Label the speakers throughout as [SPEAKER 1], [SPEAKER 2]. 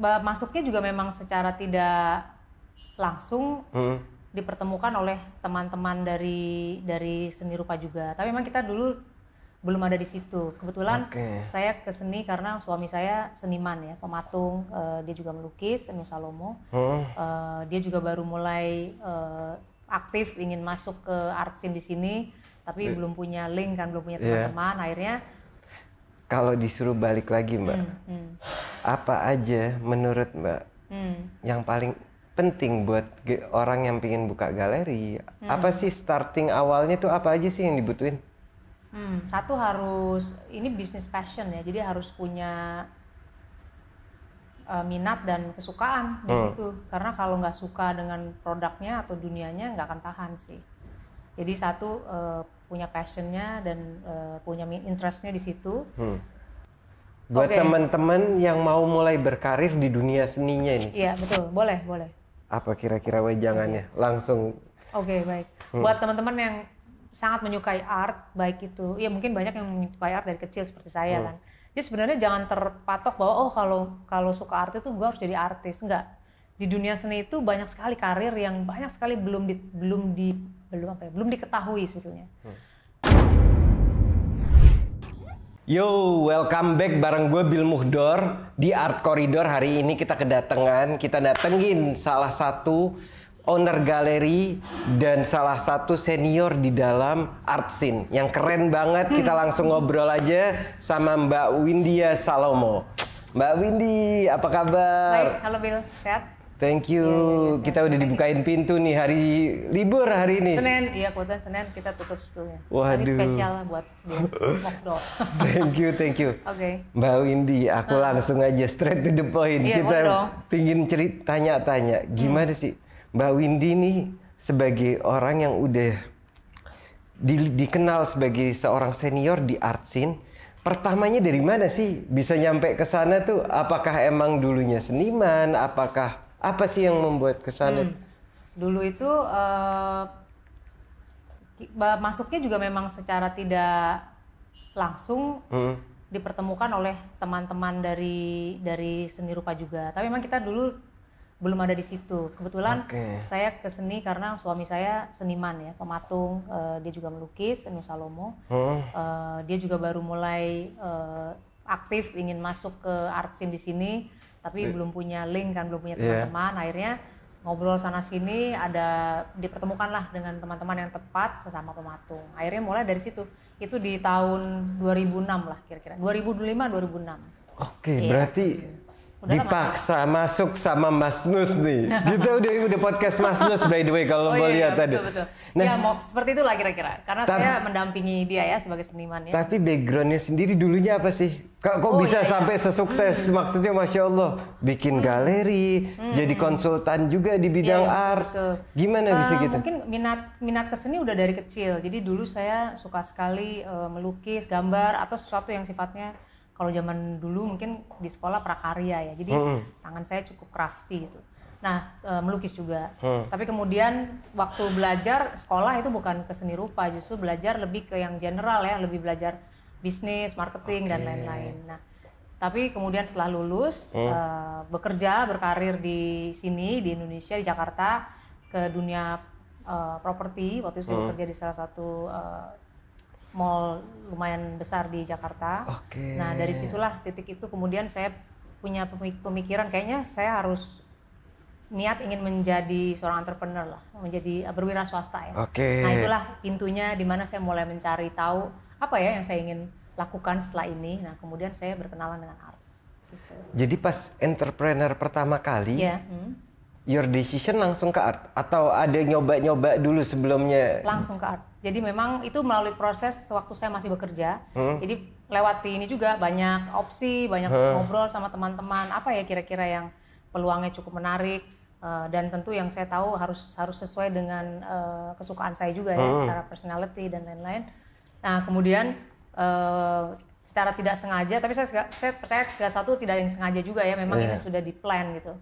[SPEAKER 1] masuknya juga memang secara tidak langsung hmm. dipertemukan oleh teman-teman dari dari seni rupa juga. Tapi memang kita dulu belum ada di situ. Kebetulan okay. saya ke seni karena suami saya seniman ya, pematung. Uh, dia juga melukis, Enu Salomo. Hmm. Uh, dia juga baru mulai uh, aktif ingin masuk ke art scene di sini, tapi di. belum punya link kan, belum punya iya. teman-teman. Yeah. Akhirnya
[SPEAKER 2] kalau disuruh balik lagi mbak hmm, hmm. apa aja menurut mbak hmm. yang paling penting buat orang yang pingin buka galeri hmm. apa sih starting awalnya tuh apa aja sih yang dibutuhin
[SPEAKER 1] hmm, satu harus ini bisnis passion ya jadi harus punya eh, minat dan kesukaan di hmm. situ karena kalau nggak suka dengan produknya atau dunianya nggak akan tahan sih jadi satu eh, punya passionnya dan uh, punya interestnya di situ.
[SPEAKER 2] Hmm. Buat okay. teman-teman yang mau mulai berkarir di dunia seninya ini. Iya
[SPEAKER 1] betul, boleh boleh.
[SPEAKER 2] Apa kira-kira wejangannya? Langsung.
[SPEAKER 1] Oke okay, baik. Hmm. Buat teman-teman yang sangat menyukai art, baik itu, ya mungkin banyak yang menyukai art dari kecil seperti saya hmm. kan. Jadi sebenarnya jangan terpatok bahwa oh kalau kalau suka art itu gue harus jadi artis, enggak. Di dunia seni itu banyak sekali karir yang banyak sekali belum di, belum di belum apa ya belum diketahui sebetulnya.
[SPEAKER 3] Hmm.
[SPEAKER 2] Yo, welcome back bareng gue Bill Muhdor di Art Corridor hari ini kita kedatangan kita datengin salah satu owner galeri dan salah satu senior di dalam art scene yang keren banget. Kita hmm. langsung ngobrol aja sama Mbak Windia Salomo. Mbak Windy, apa kabar? Baik,
[SPEAKER 1] halo Bill, sehat?
[SPEAKER 2] Thank you. Yeah, yeah, yeah, kita udah dibukain pintu nih hari libur hari ini. Senin,
[SPEAKER 1] iya kuota Senin kita tutup sekolah.
[SPEAKER 2] Waduh. Tapi spesial
[SPEAKER 1] buat dia.
[SPEAKER 2] thank you, thank you. Oke. Okay. Mbak Windy, aku uh. langsung aja straight to the point. Yeah, kita pingin cerita tanya-tanya. Hmm. Gimana hmm. sih Mbak Windy ini sebagai orang yang udah di, dikenal sebagai seorang senior di art scene, pertamanya dari mana sih bisa nyampe ke sana tuh? Apakah emang dulunya seniman? Apakah apa sih yang membuat kesan hmm.
[SPEAKER 1] dulu itu uh, masuknya juga memang secara tidak langsung hmm. dipertemukan oleh teman-teman dari dari seni rupa juga tapi memang kita dulu belum ada di situ kebetulan okay. saya ke seni karena suami saya seniman ya pematung uh, dia juga melukis seni Salomo hmm. uh, dia juga baru mulai uh, aktif ingin masuk ke art scene di sini tapi iya. belum punya link kan belum punya iya. teman-teman yeah. akhirnya ngobrol sana sini ada dipertemukan lah dengan teman-teman yang tepat sesama pematung akhirnya mulai dari situ itu di tahun 2006 lah kira-kira 2005 2006 oke
[SPEAKER 2] okay, iya. yeah. berarti dipaksa masuk sama Mas Nus nih. Kita gitu udah udah podcast Mas Nus by the way kalau oh, mau iya, lihat tadi. Betul,
[SPEAKER 1] Nah, ya mau seperti itulah kira-kira. Karena saya mendampingi dia ya sebagai seniman ya. Tapi
[SPEAKER 2] backgroundnya sendiri dulunya apa sih? Kok, oh, bisa iya, iya. sampai sesukses? Hmm. Maksudnya masya Allah, bikin hmm. galeri, hmm. jadi konsultan juga di bidang yeah, iya, art. Betul. Gimana uh, bisa eh, gitu?
[SPEAKER 1] Mungkin minat minat ke seni udah dari kecil. Jadi dulu saya suka sekali uh, melukis, gambar atau sesuatu yang sifatnya kalau zaman dulu mungkin di sekolah prakarya ya jadi hmm. tangan saya cukup crafty gitu nah e, melukis juga hmm. tapi kemudian waktu belajar sekolah itu bukan ke seni rupa justru belajar lebih ke yang general ya lebih belajar bisnis marketing okay. dan lain-lain nah tapi kemudian setelah lulus e, hmm. e, bekerja berkarir di sini di Indonesia di Jakarta ke dunia e, properti waktu itu saya hmm. bekerja di salah satu e, mall lumayan besar di Jakarta. Oke. Okay. Nah dari situlah titik itu kemudian saya punya pemikiran kayaknya saya harus niat ingin menjadi seorang entrepreneur lah, menjadi eh, berwira swasta ya. Oke. Okay. Nah itulah pintunya di mana saya mulai mencari tahu apa ya yang saya ingin lakukan setelah ini. Nah kemudian saya berkenalan dengan art. Gitu.
[SPEAKER 2] Jadi pas entrepreneur pertama kali, yeah. hmm your decision langsung ke art atau ada nyoba-nyoba dulu sebelumnya?
[SPEAKER 1] Langsung ke art. Jadi memang itu melalui proses waktu saya masih bekerja. Hmm. Jadi lewati ini juga banyak opsi, banyak hmm. ngobrol sama teman-teman. Apa ya kira-kira yang peluangnya cukup menarik eh, dan tentu yang saya tahu harus harus sesuai dengan eh, kesukaan saya juga ya, hmm. secara personality dan lain-lain. Nah kemudian uh, secara tidak sengaja, tapi saya saya percaya segala satu tidak ada yang sengaja juga ya. Memang yeah. ini sudah di plan gitu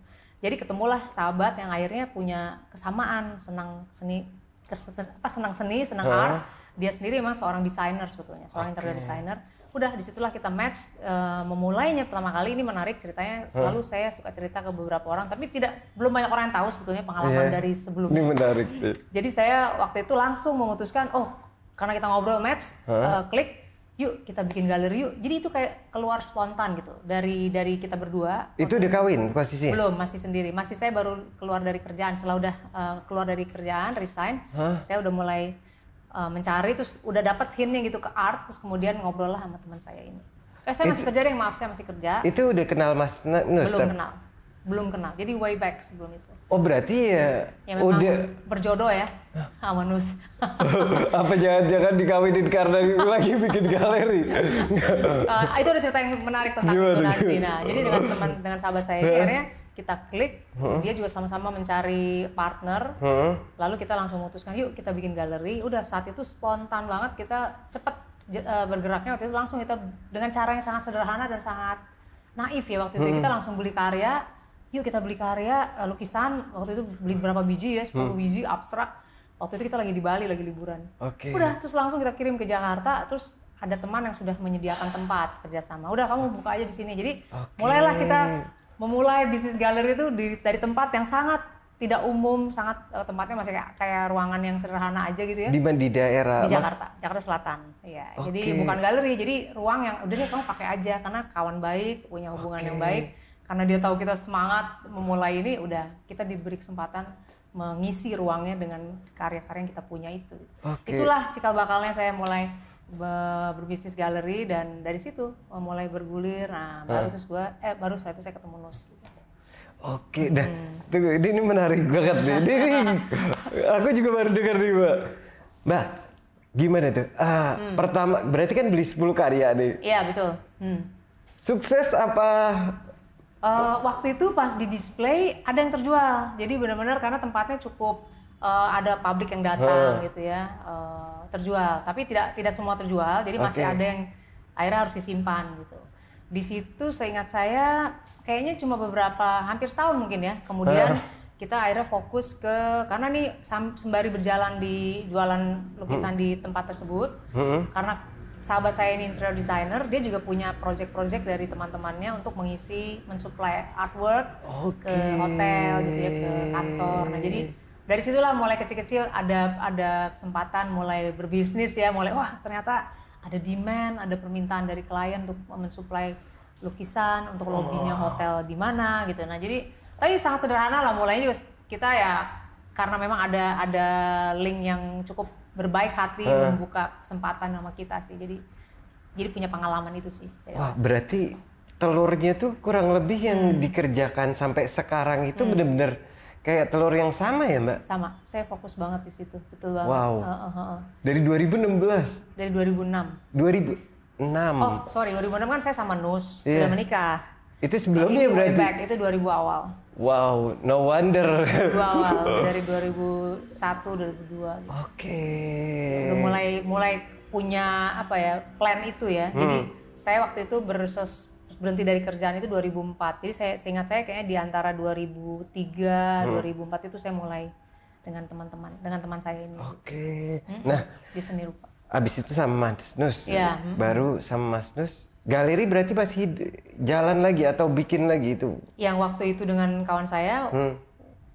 [SPEAKER 1] jadi ketemulah sahabat yang akhirnya punya kesamaan senang seni kes, apa senang seni senang huh? art dia sendiri memang seorang desainer sebetulnya seorang okay. interior designer udah disitulah kita match uh, memulainya pertama kali ini menarik ceritanya selalu saya suka cerita ke beberapa orang tapi tidak belum banyak orang yang tahu sebetulnya pengalaman yeah. dari
[SPEAKER 2] sebelumnya ini menarik
[SPEAKER 1] jadi saya waktu itu langsung memutuskan oh karena kita ngobrol match huh? uh, eh, klik yuk kita bikin galeri yuk jadi itu kayak keluar spontan gitu dari dari kita berdua
[SPEAKER 2] itu udah kawin posisi belum masih
[SPEAKER 1] sendiri masih saya baru keluar dari kerjaan setelah udah uh, keluar dari kerjaan resign huh? saya udah mulai uh, mencari terus udah dapat hintnya gitu ke art terus kemudian ngobrol lah sama teman saya ini eh saya masih kerja deh maaf saya masih kerja
[SPEAKER 2] itu udah kenal mas Nus belum kenal
[SPEAKER 1] belum kenal jadi way back sebelum itu
[SPEAKER 2] oh berarti ya, ya udah
[SPEAKER 1] berjodoh ya sama ah, Nus.
[SPEAKER 2] Apa jangan-jangan dikawinin karena lagi bikin galeri? uh,
[SPEAKER 1] itu ada cerita yang menarik tentang gimana, itu nanti. Nah, jadi dengan teman dengan sahabat saya akhirnya kita klik, hmm. dia juga sama-sama mencari partner. Hmm. Lalu kita langsung memutuskan, yuk kita bikin galeri. Udah saat itu spontan banget kita cepet eh, bergeraknya waktu itu langsung kita dengan cara yang sangat sederhana dan sangat naif ya waktu itu hmm. kita langsung beli karya. Yuk kita beli karya eh, lukisan waktu itu beli berapa biji ya 10 hmm. biji abstrak waktu itu kita lagi di Bali lagi liburan oke okay. udah terus langsung kita kirim ke Jakarta terus ada teman yang sudah menyediakan tempat kerjasama udah kamu buka aja di sini jadi okay. mulailah kita memulai bisnis galeri itu di, dari tempat yang sangat tidak umum sangat eh, tempatnya masih kayak, kayak ruangan yang sederhana aja gitu ya di di daerah di Jakarta Ma Jakarta Selatan ya okay. jadi bukan galeri jadi ruang yang udah deh kamu pakai aja karena kawan baik punya hubungan okay. yang baik karena dia tahu kita semangat memulai ini udah kita diberi kesempatan mengisi ruangnya dengan karya-karya yang kita punya itu.
[SPEAKER 3] Okay. Itulah
[SPEAKER 1] cikal bakalnya saya mulai berbisnis galeri dan dari situ eh, mulai bergulir. Nah, eh. baru terus gua eh baru saya itu saya ketemu Nus.
[SPEAKER 2] Oke, dan Hmm. ini menarik banget nih. ini, aku juga baru dengar nih, Mbak. Mbak, gimana tuh? Ah, hmm. pertama berarti kan beli 10 karya nih.
[SPEAKER 1] Iya, betul. Hmm.
[SPEAKER 2] Sukses apa
[SPEAKER 1] uh, waktu itu pas di display ada yang terjual. Jadi benar-benar karena tempatnya cukup uh, ada publik yang datang hmm. gitu ya uh, terjual. Tapi tidak tidak semua terjual. Jadi okay. masih ada yang akhirnya harus disimpan gitu. Di situ seingat saya kayaknya cuma beberapa hampir setahun mungkin ya. Kemudian hmm. kita akhirnya fokus ke karena nih sembari berjalan di jualan lukisan hmm. di tempat tersebut hmm. karena sahabat saya ini interior designer, dia juga punya project-project dari teman-temannya untuk mengisi, mensuplai artwork okay. ke hotel gitu ya, ke kantor. Nah, jadi dari situlah mulai kecil-kecil ada ada kesempatan mulai berbisnis ya, mulai wah ternyata ada demand, ada permintaan dari klien untuk mensuplai lukisan untuk lobbynya hotel di mana gitu. Nah, jadi tapi sangat sederhana lah mulainya kita ya karena memang ada ada link yang cukup berbaik hati uh. membuka kesempatan sama kita sih. Jadi jadi punya pengalaman itu sih. Wah,
[SPEAKER 2] berarti telurnya tuh kurang lebih yang hmm. dikerjakan sampai sekarang itu hmm. bener-bener kayak telur yang sama ya mbak?
[SPEAKER 1] Sama, saya fokus banget di situ, betul banget. Wow. Uh, uh, uh.
[SPEAKER 2] Dari 2016? Dari 2006. 2006. Oh
[SPEAKER 1] sorry, 2006 kan saya sama Nus yeah. sudah menikah.
[SPEAKER 2] Itu sebelumnya berarti? Back,
[SPEAKER 1] itu 2000 awal.
[SPEAKER 2] Wow, no wonder. Wow, wow. dari
[SPEAKER 1] 2001, 2002. Gitu. Oke.
[SPEAKER 2] Okay. Udah mulai
[SPEAKER 1] mulai punya apa ya plan itu ya. Hmm. Jadi saya waktu itu bersos berhenti dari kerjaan itu 2004. Jadi saya seingat saya kayaknya di antara 2003, hmm. 2004 itu saya mulai dengan teman-teman, dengan teman saya ini. Oke.
[SPEAKER 3] Okay. Hmm?
[SPEAKER 2] Nah, di seni rupa. Abis itu sama Mas Nus, ya. baru sama Mas Nus Galeri berarti masih jalan lagi atau bikin lagi itu?
[SPEAKER 1] Yang waktu itu dengan kawan saya, hmm.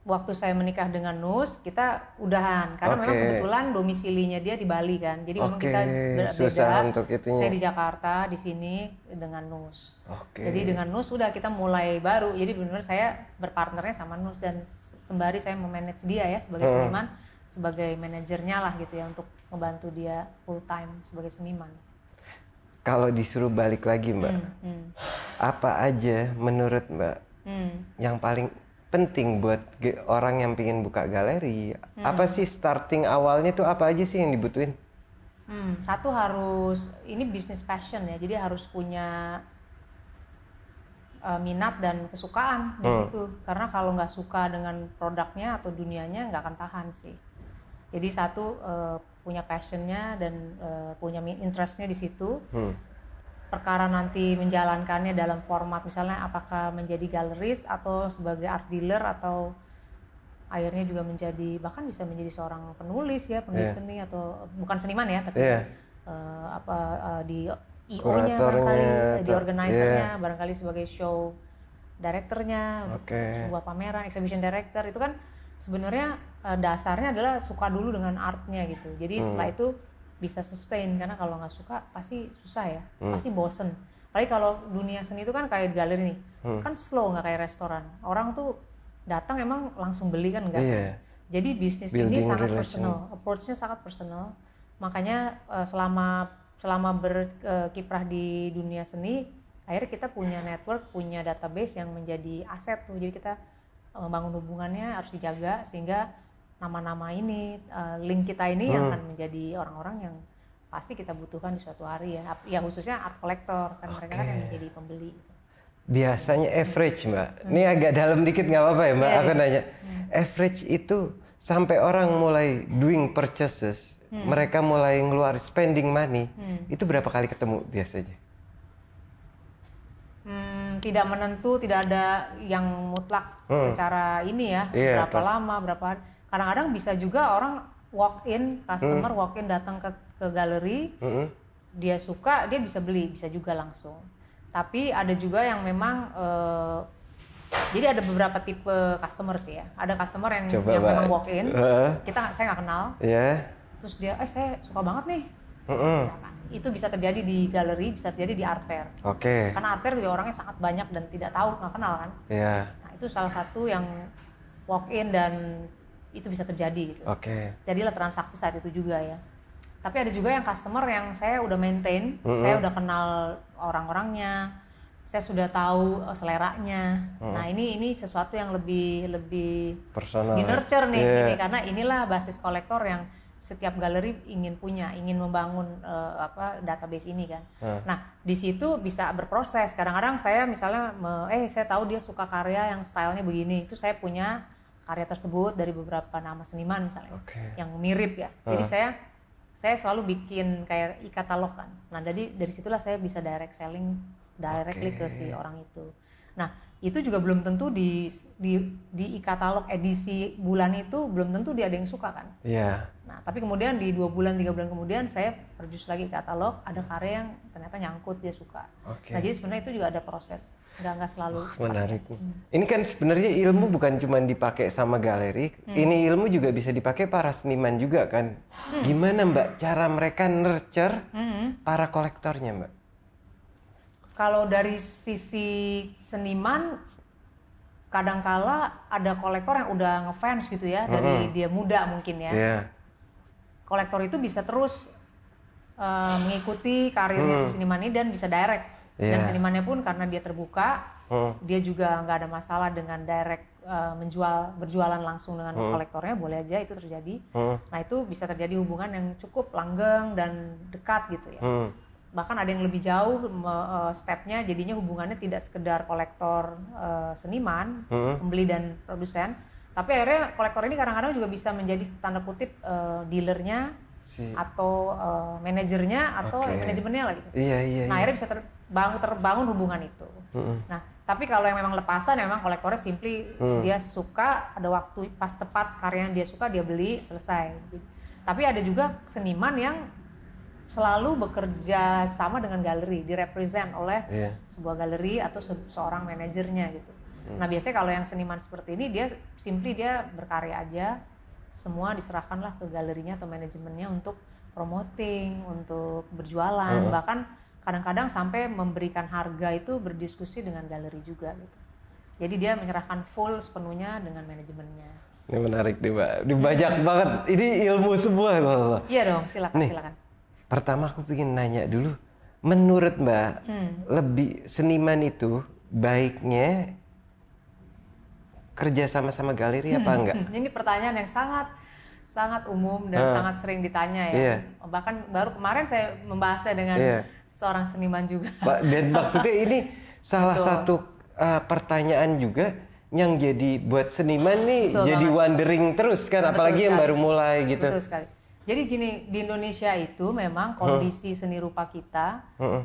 [SPEAKER 1] waktu saya menikah dengan Nus, kita udahan karena okay. memang kebetulan domisilinya dia di Bali kan, jadi okay. memang kita berbeda. Susah untuk Saya di Jakarta, di sini dengan Nus.
[SPEAKER 2] Okay. Jadi dengan
[SPEAKER 1] Nus udah kita mulai baru, jadi benar-benar saya berpartnernya sama Nus dan sembari saya memanage dia ya sebagai hmm. seniman, sebagai manajernya lah gitu ya untuk membantu dia full time sebagai seniman
[SPEAKER 2] kalau disuruh balik lagi mbak hmm, hmm. apa aja menurut mbak hmm. yang paling penting buat orang yang pingin buka galeri hmm. apa sih starting awalnya tuh apa aja sih yang dibutuhin
[SPEAKER 1] hmm, satu harus ini bisnis passion ya jadi harus punya eh, minat dan kesukaan di hmm. situ karena kalau nggak suka dengan produknya atau dunianya nggak akan tahan sih jadi satu eh, punya passionnya dan uh, punya interestnya di situ hmm. perkara nanti menjalankannya dalam format misalnya apakah menjadi galeris atau sebagai art dealer atau akhirnya juga menjadi bahkan bisa menjadi seorang penulis ya penulis yeah. seni atau bukan seniman ya tapi yeah. Iya. uh, apa uh, di IO-nya barangkali di organisernya yeah. barangkali sebagai show directornya okay. sebuah pameran exhibition director itu kan sebenarnya eh, dasarnya adalah suka dulu dengan artnya gitu jadi hmm. setelah itu bisa sustain karena kalau nggak suka pasti susah ya hmm. pasti bosen Tapi kalau dunia seni itu kan kayak galeri nih hmm. kan slow nggak kayak restoran orang tuh datang emang langsung beli kan enggak yeah. jadi bisnis Building ini sangat relation. personal approachnya sangat personal makanya eh, selama selama berkiprah eh, di dunia seni akhirnya kita punya network punya database yang menjadi aset tuh jadi kita membangun hubungannya harus dijaga sehingga nama-nama ini uh, link kita ini hmm. akan menjadi orang-orang yang pasti kita butuhkan di suatu hari ya ya khususnya art collector kan okay. mereka kan yang menjadi pembeli gitu.
[SPEAKER 2] biasanya hmm. average mbak hmm. ini agak dalam dikit nggak apa-apa ya mbak yeah, aku yeah. nanya hmm. average itu sampai orang mulai doing purchases hmm. mereka mulai ngeluarin spending money hmm. itu berapa kali ketemu biasanya
[SPEAKER 1] tidak menentu, tidak ada yang mutlak hmm. secara ini ya, yeah, berapa pas. lama, berapa hari. Kadang-kadang bisa juga orang walk in, customer hmm. walk in datang ke ke galeri, hmm. dia suka, dia bisa beli, bisa juga langsung. Tapi ada juga yang memang uh, jadi ada beberapa tipe customer sih ya. Ada customer yang yang memang walk in, uh, kita saya nggak kenal. Yeah. Terus dia, eh saya suka banget nih. Uh itu bisa terjadi di galeri, bisa terjadi di art fair.
[SPEAKER 3] Oke. Okay. Karena
[SPEAKER 1] art fair juga orangnya sangat banyak dan tidak tahu, nggak kenal kan. Iya. Yeah. Nah itu salah satu yang walk in dan itu bisa terjadi gitu. Oke. Okay. Jadilah transaksi saat itu juga ya. Tapi ada juga yang customer yang saya udah maintain, mm -hmm. saya udah kenal orang-orangnya, saya sudah tahu eh, seleranya. Mm. Nah ini ini sesuatu yang lebih lebih
[SPEAKER 2] personal. Di nurture nih, yeah. ini
[SPEAKER 1] karena inilah basis kolektor yang setiap galeri ingin punya, ingin membangun uh, apa database ini kan. Hmm. Nah, di situ bisa berproses. Kadang-kadang saya misalnya me, eh saya tahu dia suka karya yang stylenya begini, itu saya punya karya tersebut dari beberapa nama seniman misalnya okay. yang mirip ya. Hmm. Jadi saya saya selalu bikin kayak e-katalog kan. Nah, jadi dari situlah saya bisa direct selling directly okay. ke si orang itu. Nah, itu juga belum tentu di di di e-katalog edisi bulan itu belum tentu dia ada yang suka kan. Iya. Yeah. Nah, tapi kemudian di dua bulan tiga bulan kemudian saya perjus lagi e katalog ada karya yang ternyata nyangkut dia suka. Okay. Nah, jadi sebenarnya itu juga ada proses. Nggak, nggak selalu. Oh,
[SPEAKER 2] menarik. Hmm. Ini kan sebenarnya ilmu hmm. bukan cuma dipakai sama galeri. Hmm. Ini ilmu juga bisa dipakai para seniman juga kan. Hmm. Gimana Mbak cara mereka nurture hmm. para kolektornya Mbak?
[SPEAKER 1] kalau dari sisi seniman kadangkala ada kolektor yang udah ngefans gitu ya -hmm. dari dia muda mungkin ya. Yeah. Kolektor itu bisa terus uh, mengikuti karirnya mm. si seniman ini dan bisa direct. Yeah. Dan iya. senimannya pun karena dia terbuka, mm. dia juga nggak ada masalah dengan direct uh, menjual berjualan langsung dengan mm. kolektornya boleh aja itu terjadi. Mm. Nah itu bisa terjadi hubungan yang cukup langgeng dan dekat gitu ya. Mm bahkan ada yang lebih jauh eh, stepnya jadinya hubungannya tidak sekedar kolektor eh, seniman hmm. pembeli dan produsen tapi akhirnya kolektor ini kadang-kadang juga bisa menjadi tanda kutip eh, dealernya si. atau manajernya atau okay. manajemennya lagi gitu
[SPEAKER 3] iya, iya, nah iya. akhirnya bisa
[SPEAKER 1] terbangun terbangun hubungan itu hmm. nah tapi kalau yang memang lepasan ya memang kolektornya simply hmm. dia suka ada waktu pas tepat karya dia suka dia beli selesai tapi ada juga seniman yang selalu bekerja sama dengan galeri, direpresent oleh yeah. sebuah galeri atau se seorang manajernya gitu. Hmm. Nah biasanya kalau yang seniman seperti ini dia simply dia berkarya aja, semua diserahkanlah ke galerinya atau manajemennya untuk promoting, untuk berjualan, hmm. bahkan kadang-kadang sampai memberikan harga itu berdiskusi dengan galeri juga gitu. Jadi dia menyerahkan full sepenuhnya dengan manajemennya.
[SPEAKER 2] Ini menarik nih mbak, ini iya. banget. Ini ilmu semua Mbak. Iya dong,
[SPEAKER 1] silakan nih, silakan
[SPEAKER 2] Pertama aku ingin nanya dulu, menurut Mbak, hmm. lebih seniman itu baiknya kerja sama-sama galeri apa hmm. enggak?
[SPEAKER 1] Ini pertanyaan yang sangat sangat umum dan uh, sangat sering ditanya ya. Iya. Bahkan baru kemarin saya membahasnya dengan iya. seorang seniman juga. Dan maksudnya ini
[SPEAKER 2] salah Betul. satu uh, pertanyaan juga yang jadi buat seniman nih Betul jadi banget. wandering terus kan Betul apalagi sekali. yang baru mulai gitu. Betul
[SPEAKER 1] sekali jadi gini, di Indonesia itu memang kondisi seni rupa kita hmm.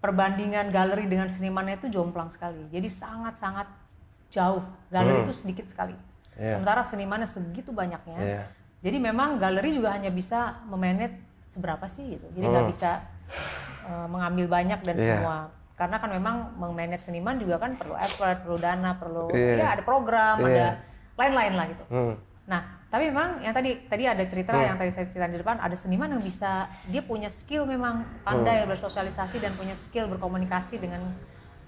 [SPEAKER 1] perbandingan galeri dengan senimannya itu jomplang sekali. Jadi sangat-sangat jauh. Galeri itu sedikit sekali. Yeah. Sementara senimannya segitu banyaknya. Yeah. Jadi memang galeri juga hanya bisa memanage seberapa sih gitu. Jadi nggak hmm. bisa uh, mengambil banyak dan yeah. semua. Karena kan memang memanage seniman juga kan perlu effort, perlu dana, perlu yeah. ya ada program, yeah. ada lain-lain lah gitu. Hmm. Nah, tapi memang yang tadi tadi ada cerita hmm. yang tadi saya ceritakan di depan ada seniman yang bisa dia punya skill memang pandai hmm. bersosialisasi dan punya skill berkomunikasi dengan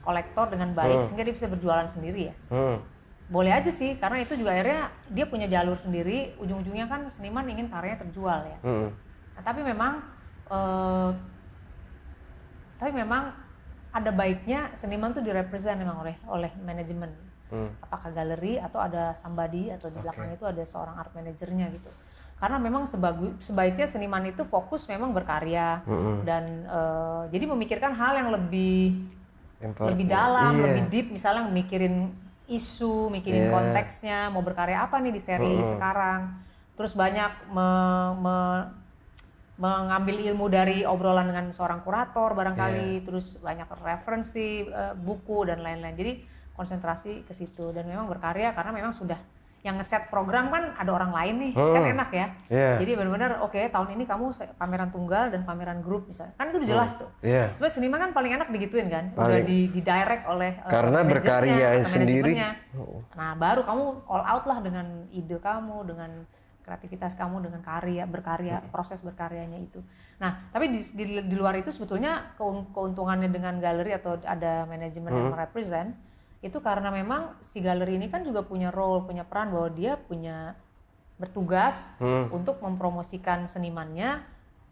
[SPEAKER 1] kolektor dengan baik hmm. sehingga dia bisa berjualan sendiri ya hmm. boleh aja sih karena itu juga akhirnya dia punya jalur sendiri ujung-ujungnya kan seniman ingin karyanya terjual ya hmm. nah, tapi memang eh, tapi memang ada baiknya seniman tuh direpresent memang oleh oleh manajemen hmm. apakah galeri atau ada somebody atau di belakang okay. itu ada seorang art manajernya gitu karena memang sebagu, sebaiknya seniman itu fokus memang berkarya hmm. dan uh, jadi memikirkan hal yang lebih
[SPEAKER 2] Important. lebih dalam yeah. lebih deep
[SPEAKER 1] misalnya mikirin isu mikirin yeah. konteksnya mau berkarya apa nih di seri hmm. sekarang terus banyak me, me, mengambil ilmu dari obrolan dengan seorang kurator barangkali yeah. terus banyak referensi uh, buku dan lain-lain jadi konsentrasi ke situ dan memang berkarya karena memang sudah yang ngeset program kan ada orang lain nih hmm. kan enak ya yeah. jadi benar-benar oke okay, tahun ini kamu pameran tunggal dan pameran grup misalnya kan itu jelas hmm. jelas tuh yeah. sebenarnya seniman kan paling enak digituin kan paling. udah di, direct oleh eh, karena berkarya sendiri oh. nah baru kamu all out lah dengan ide kamu dengan kreativitas kamu dengan karya berkarya hmm. proses berkaryanya itu nah tapi di, di, di luar itu sebetulnya keuntungannya dengan galeri atau ada manajemen hmm. yang merepresent itu karena memang si galeri ini kan juga punya role punya peran bahwa dia punya bertugas hmm. untuk mempromosikan senimannya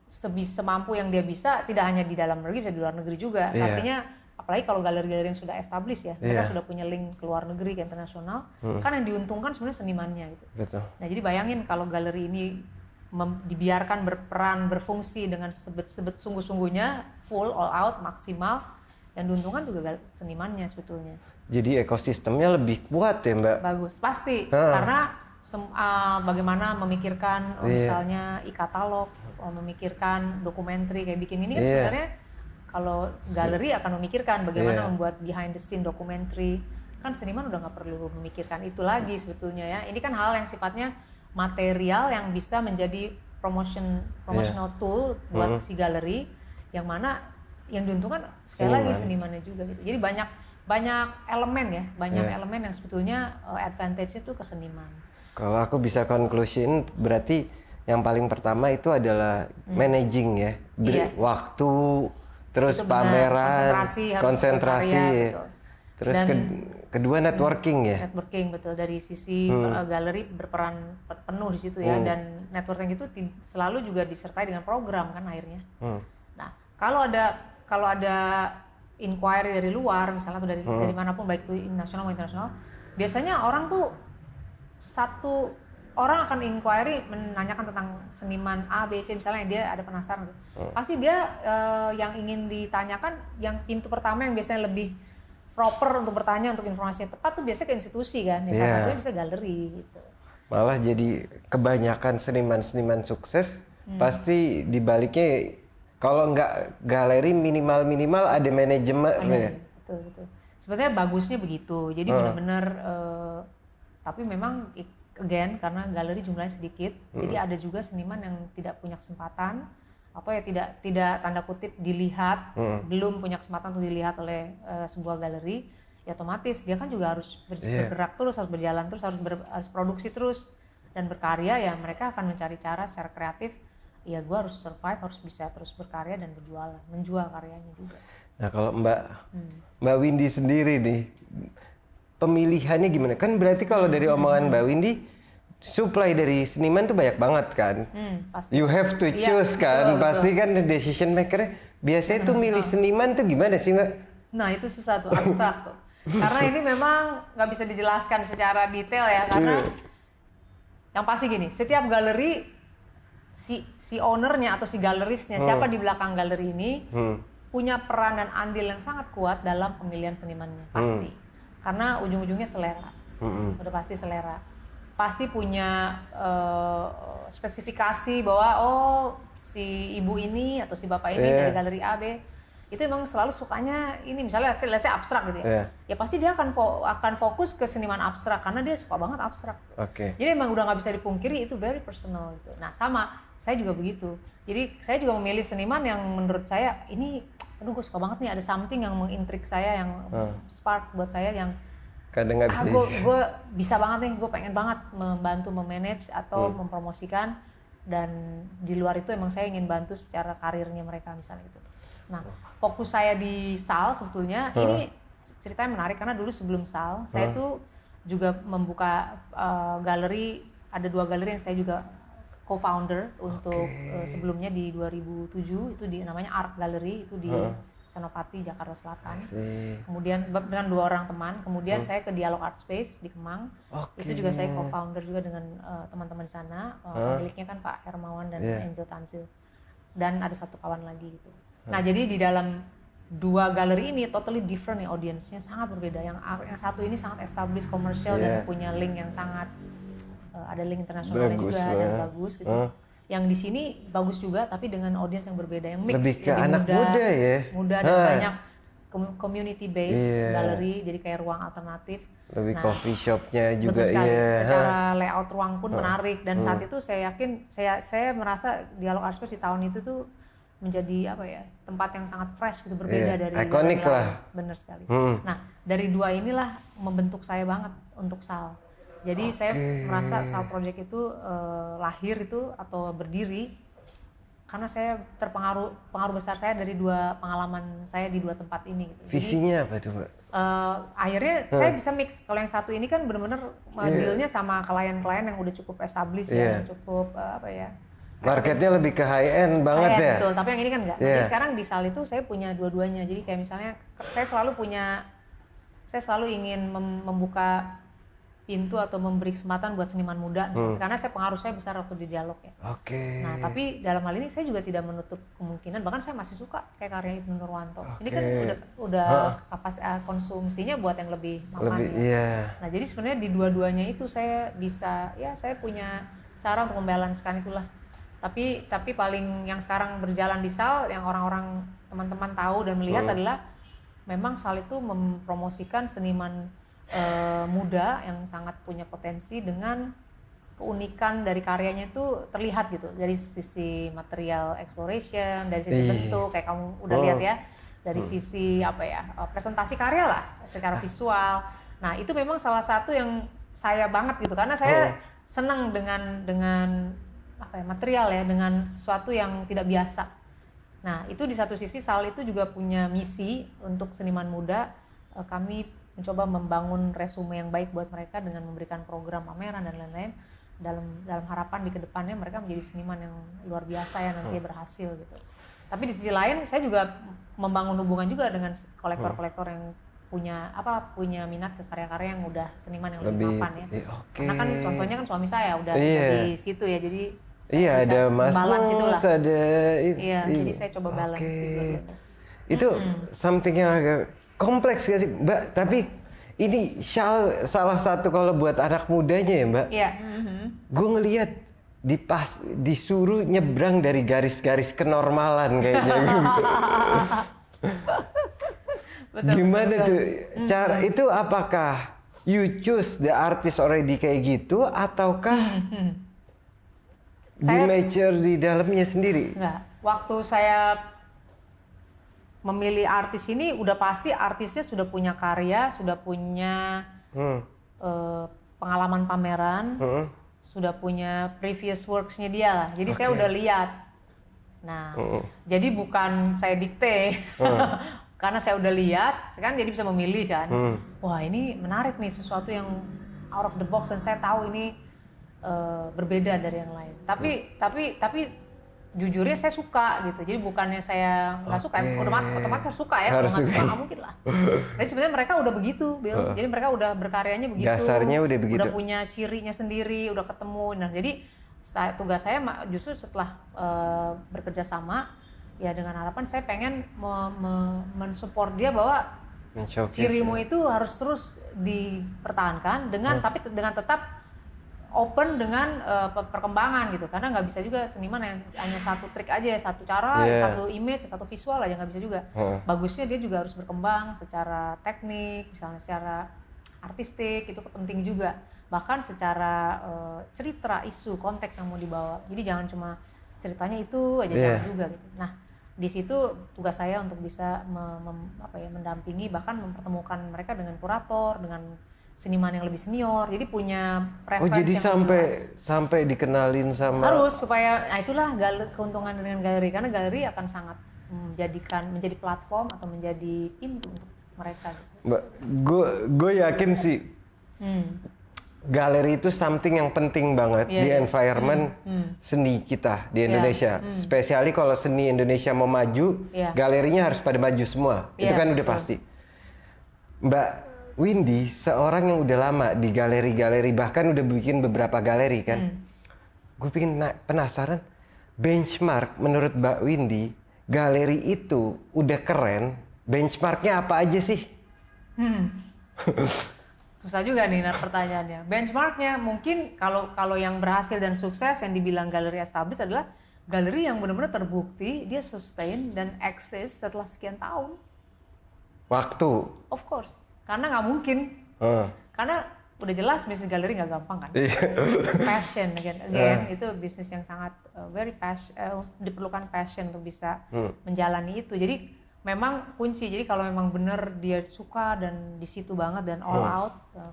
[SPEAKER 1] sebisa semampu yang dia bisa tidak hanya di dalam negeri bisa di luar negeri juga yeah. artinya apalagi kalau galeri-galeri yang sudah established ya mereka iya. sudah punya link ke luar negeri ke internasional hmm. kan yang diuntungkan sebenarnya senimannya gitu Betul. nah jadi bayangin kalau galeri ini dibiarkan berperan berfungsi dengan sebet-sebet sungguh-sungguhnya full all out maksimal yang diuntungkan juga senimannya sebetulnya
[SPEAKER 2] jadi ekosistemnya lebih kuat ya mbak bagus
[SPEAKER 1] pasti ha. karena uh, bagaimana memikirkan oh, yeah. misalnya e-katalog oh, memikirkan dokumenter kayak bikin ini kan iya. sebenarnya kalau galeri akan memikirkan bagaimana yeah. membuat behind the scene dokumenter kan seniman udah nggak perlu memikirkan itu lagi sebetulnya ya ini kan hal yang sifatnya material yang bisa menjadi promotion promotional yeah. tool buat -hmm. si galeri yang mana yang diuntungkan sekali seniman. lagi senimannya juga gitu jadi banyak banyak elemen ya, banyak yeah. elemen yang sebetulnya uh, eh, advantage itu keseniman.
[SPEAKER 2] Kalau aku bisa conclusion berarti yang paling pertama itu adalah hmm. managing ya, Ber yeah. waktu, terus itu pameran, konsentrasi, konsentrasi karya, terus Dan, ke kedua networking ya.
[SPEAKER 1] Networking betul dari sisi hmm. Eh, galeri berperan penuh di situ ya hmm. dan networking itu selalu juga disertai dengan program kan akhirnya. Hmm. Nah kalau ada kalau ada inquiry dari luar misalnya atau dari hmm. dari manapun baik itu nasional maupun internasional biasanya orang tuh satu orang akan inquiry menanyakan tentang seniman A B C misalnya dia ada penasaran gitu. hmm. pasti dia uh, yang ingin ditanyakan yang pintu pertama yang biasanya lebih proper untuk bertanya untuk informasi yang tepat tuh biasanya ke institusi kan misalnya yeah. itu bisa galeri gitu
[SPEAKER 2] malah jadi kebanyakan seniman-seniman sukses hmm. pasti dibaliknya kalau nggak galeri minimal minimal ada manajemen. Ya?
[SPEAKER 1] Betul betul. Sebenarnya bagusnya begitu. Jadi hmm. benar-benar uh, tapi memang again karena galeri jumlahnya sedikit, hmm. jadi ada juga seniman yang tidak punya kesempatan atau ya tidak tidak tanda kutip dilihat, hmm. belum punya kesempatan untuk dilihat oleh uh, sebuah galeri, ya otomatis dia kan juga harus ber yeah. bergerak terus, harus berjalan terus, harus, ber harus produksi terus dan berkarya ya mereka akan mencari cara secara kreatif ya gue harus survive harus bisa terus berkarya dan berjualan menjual karyanya juga
[SPEAKER 2] nah kalau mbak hmm. mbak Windy sendiri nih pemilihannya gimana kan berarti kalau dari omongan hmm. mbak Windy supply dari seniman tuh banyak banget kan
[SPEAKER 3] hmm, pasti.
[SPEAKER 2] you have to iya, choose ya, kan betul, pasti betul. kan decision maker biasanya hmm, tuh milih nah. seniman tuh gimana sih mbak
[SPEAKER 1] nah itu susah tuh abstrak tuh karena ini memang nggak bisa dijelaskan secara detail ya karena iya. yang pasti gini setiap galeri si si ownernya atau si galerisnya hmm. siapa di belakang galeri ini hmm. punya peran dan andil yang sangat kuat dalam pemilihan senimannya hmm. pasti hmm. karena ujung-ujungnya selera hmm. udah pasti selera pasti punya uh, spesifikasi bahwa oh si ibu ini atau si bapak ini yeah. dari galeri A B itu emang selalu sukanya ini misalnya saya abstrak gitu ya. Yeah. Ya pasti dia akan akan fokus ke seniman abstrak karena dia suka banget abstrak. Okay. Jadi emang udah nggak bisa dipungkiri itu very personal gitu. Nah, sama saya juga begitu jadi saya juga memilih seniman yang menurut saya ini aduh gue suka banget nih ada something yang mengintrik saya yang hmm. spark buat saya yang
[SPEAKER 2] kadang nggak bisa ah, gue, gue
[SPEAKER 1] bisa banget nih gue pengen banget membantu memanage atau hmm. mempromosikan dan di luar itu emang saya ingin bantu secara karirnya mereka misalnya gitu nah fokus saya di sal sebetulnya hmm. ini ceritanya menarik karena dulu sebelum sal hmm. saya tuh juga membuka uh, galeri ada dua galeri yang saya juga co-founder untuk okay. uh, eh, sebelumnya di 2007 itu di namanya Art Gallery itu di huh? Senopati Jakarta Selatan. Kemudian dengan dua orang teman, kemudian huh? saya ke Dialog Art Space di Kemang. Okay. Itu juga saya co-founder juga dengan eh, teman-teman uh, di sana. Uh, eh, huh? kan Pak Hermawan dan yeah. Angel Tansil. Dan ada satu kawan lagi gitu. Huh? Nah, jadi di dalam dua galeri ini totally different nih audiensnya sangat berbeda. Yang yang satu ini sangat established commercial yeah. dan iya. punya link yang sangat uh, ada link internasional bagus juga dan bagus gitu. Uh. Yang di sini bagus juga tapi dengan audiens yang berbeda yang mix lebih ke jadi anak muda, muda ya. Muda dan uh. banyak community based yeah. galeri jadi kayak ruang alternatif. Lebih nah, coffee
[SPEAKER 2] shopnya juga betul Yeah. Iya. Secara
[SPEAKER 1] layout ruang pun uh. menarik dan uh. saat hmm. itu saya yakin saya saya merasa dialog arsitek di tahun itu tuh menjadi apa ya tempat yang sangat fresh gitu berbeda yeah, dari ikonik lah bener sekali hmm. nah dari dua inilah membentuk saya banget untuk sal jadi okay. saya merasa saat Project itu uh, lahir itu atau berdiri karena saya terpengaruh pengaruh besar saya dari dua pengalaman saya di dua tempat ini. Gitu.
[SPEAKER 2] Visinya apa tuh, Mbak?
[SPEAKER 1] Uh, akhirnya huh. saya bisa mix. Kalau yang satu ini kan benar-benar yeah. Iya. dealnya sama klien-klien yang udah cukup established yeah. ya, iya. cukup uh, apa ya?
[SPEAKER 2] Marketnya lebih ke high end banget high end, ya. Betul, tapi yang
[SPEAKER 1] ini kan enggak. Yeah. Jadi sekarang di Sal itu saya punya dua-duanya. Jadi kayak misalnya saya selalu punya saya selalu ingin membuka pintu atau memberi kesempatan buat seniman muda misalnya, hmm. karena saya pengaruh saya besar waktu di dialog ya. Oke. Okay. Nah tapi dalam hal ini saya juga tidak menutup kemungkinan bahkan saya masih suka kayak karya Ibnu Nurwanto. Okay. Ini kan udah udah kapas kapas eh, konsumsinya buat yang lebih mapan lebih, ya. Yeah. Nah jadi sebenarnya di dua-duanya itu saya bisa ya saya punya cara untuk membalanskan itulah. Tapi tapi paling yang sekarang berjalan di sal yang orang-orang teman-teman tahu dan melihat hmm. adalah memang sal itu mempromosikan seniman uh, muda yang sangat punya potensi dengan keunikan dari karyanya itu terlihat gitu dari sisi material exploration dari sisi iya, iya, bentuk iya. kayak kamu udah oh. lihat ya dari hmm. sisi apa ya eh, presentasi karya lah secara visual nah itu memang salah satu yang saya banget gitu karena saya oh. seneng dengan dengan apa ya material ya dengan sesuatu yang tidak biasa nah itu di satu sisi Sal itu juga punya misi untuk seniman muda eh, kami mencoba membangun resume yang baik buat mereka dengan memberikan program pameran dan lain-lain dalam dalam harapan di kedepannya mereka menjadi seniman yang luar biasa ya nanti hmm. berhasil gitu. Tapi di sisi lain saya juga membangun hubungan juga dengan kolektor-kolektor yang punya apa punya minat ke karya-karya yang udah seniman yang lebih, mapan ya. Okay. Karena kan contohnya kan suami saya udah iya. di situ ya jadi
[SPEAKER 2] iya ada mas ada iya, iya jadi saya
[SPEAKER 1] coba balance okay.
[SPEAKER 2] Itu -hmm. something yang agak kompleks gak sih mbak tapi ini shal, salah satu kalau buat anak mudanya ya mbak
[SPEAKER 3] yeah. mm-hmm.
[SPEAKER 2] gue ngelihat dipas disuruh nyebrang dari garis-garis kenormalan kayaknya betul, gimana betul. tuh mm-hmm. cara mm-hmm. itu apakah you choose the artist already kayak gitu ataukah mm-hmm. di Saya... di dalamnya sendiri Enggak.
[SPEAKER 1] waktu saya memilih artis ini udah pasti artisnya sudah punya karya, sudah punya hmm. uh, pengalaman pameran, hmm. sudah punya previous worksnya dia lah. Jadi okay. saya udah lihat. Nah, hmm. jadi bukan saya dikte. Hmm. Karena saya udah lihat, kan jadi bisa memilih kan. Hmm. Wah ini menarik nih sesuatu yang out of the box dan saya tahu ini uh, berbeda dari yang lain. Tapi hmm. tapi tapi jujurnya saya suka gitu jadi bukannya saya nggak okay. suka otomatis, otomatis saya suka ya kalau suka nggak mungkin lah
[SPEAKER 3] jadi
[SPEAKER 1] nah, sebenarnya mereka udah begitu Bill uh. jadi mereka udah berkaryanya begitu dasarnya
[SPEAKER 3] udah
[SPEAKER 2] begitu udah punya
[SPEAKER 1] cirinya sendiri udah ketemu nah jadi saya, tugas saya justru setelah uh, eh, bekerja sama ya dengan harapan saya pengen mensupport dia bahwa cirimu ya. itu harus terus dipertahankan dengan uh. tapi dengan tetap open dengan uh, perkembangan gitu karena nggak bisa juga seniman yang hanya satu trik aja satu cara yeah. satu image satu visual aja nggak bisa juga hmm. bagusnya dia juga harus berkembang secara teknik misalnya secara artistik itu penting juga bahkan secara uh, cerita isu konteks yang mau dibawa jadi jangan cuma ceritanya itu aja yeah. jangan juga gitu nah di situ tugas saya untuk bisa apa ya, mendampingi bahkan mempertemukan mereka dengan kurator dengan seniman yang lebih senior jadi punya referensi oh jadi yang sampai
[SPEAKER 2] luas. sampai dikenalin sama harus
[SPEAKER 1] supaya nah itulah galeri, keuntungan dengan galeri karena galeri akan sangat menjadikan menjadi platform atau menjadi pintu untuk mereka gitu.
[SPEAKER 2] mbak gue gue yakin sih hmm. galeri itu something yang penting banget yeah, di yeah. environment hmm. Hmm. seni kita di iya, Indonesia yeah. hmm. spesiali kalau seni Indonesia mau maju yeah. galerinya harus pada maju semua yeah, itu kan udah pasti mbak Windy seorang yang udah lama di galeri-galeri bahkan udah bikin beberapa galeri kan. Hmm. Gue pengen penasaran benchmark menurut Mbak Windy galeri itu udah keren. Benchmarknya apa aja sih?
[SPEAKER 3] Hmm.
[SPEAKER 1] Susah juga nih nah pertanyaannya. Benchmarknya mungkin kalau kalau yang berhasil dan sukses yang dibilang galeri established adalah galeri yang benar-benar terbukti dia sustain dan eksis setelah sekian tahun. Waktu. Of course karena nggak mungkin uh. karena udah jelas bisnis galeri nggak gampang kan iya. passion again, ya again uh. Iya, itu bisnis yang sangat uh, very passion uh, eh, diperlukan passion untuk bisa uh. menjalani itu jadi memang kunci jadi kalau memang bener dia suka dan di situ banget dan all uh. out uh,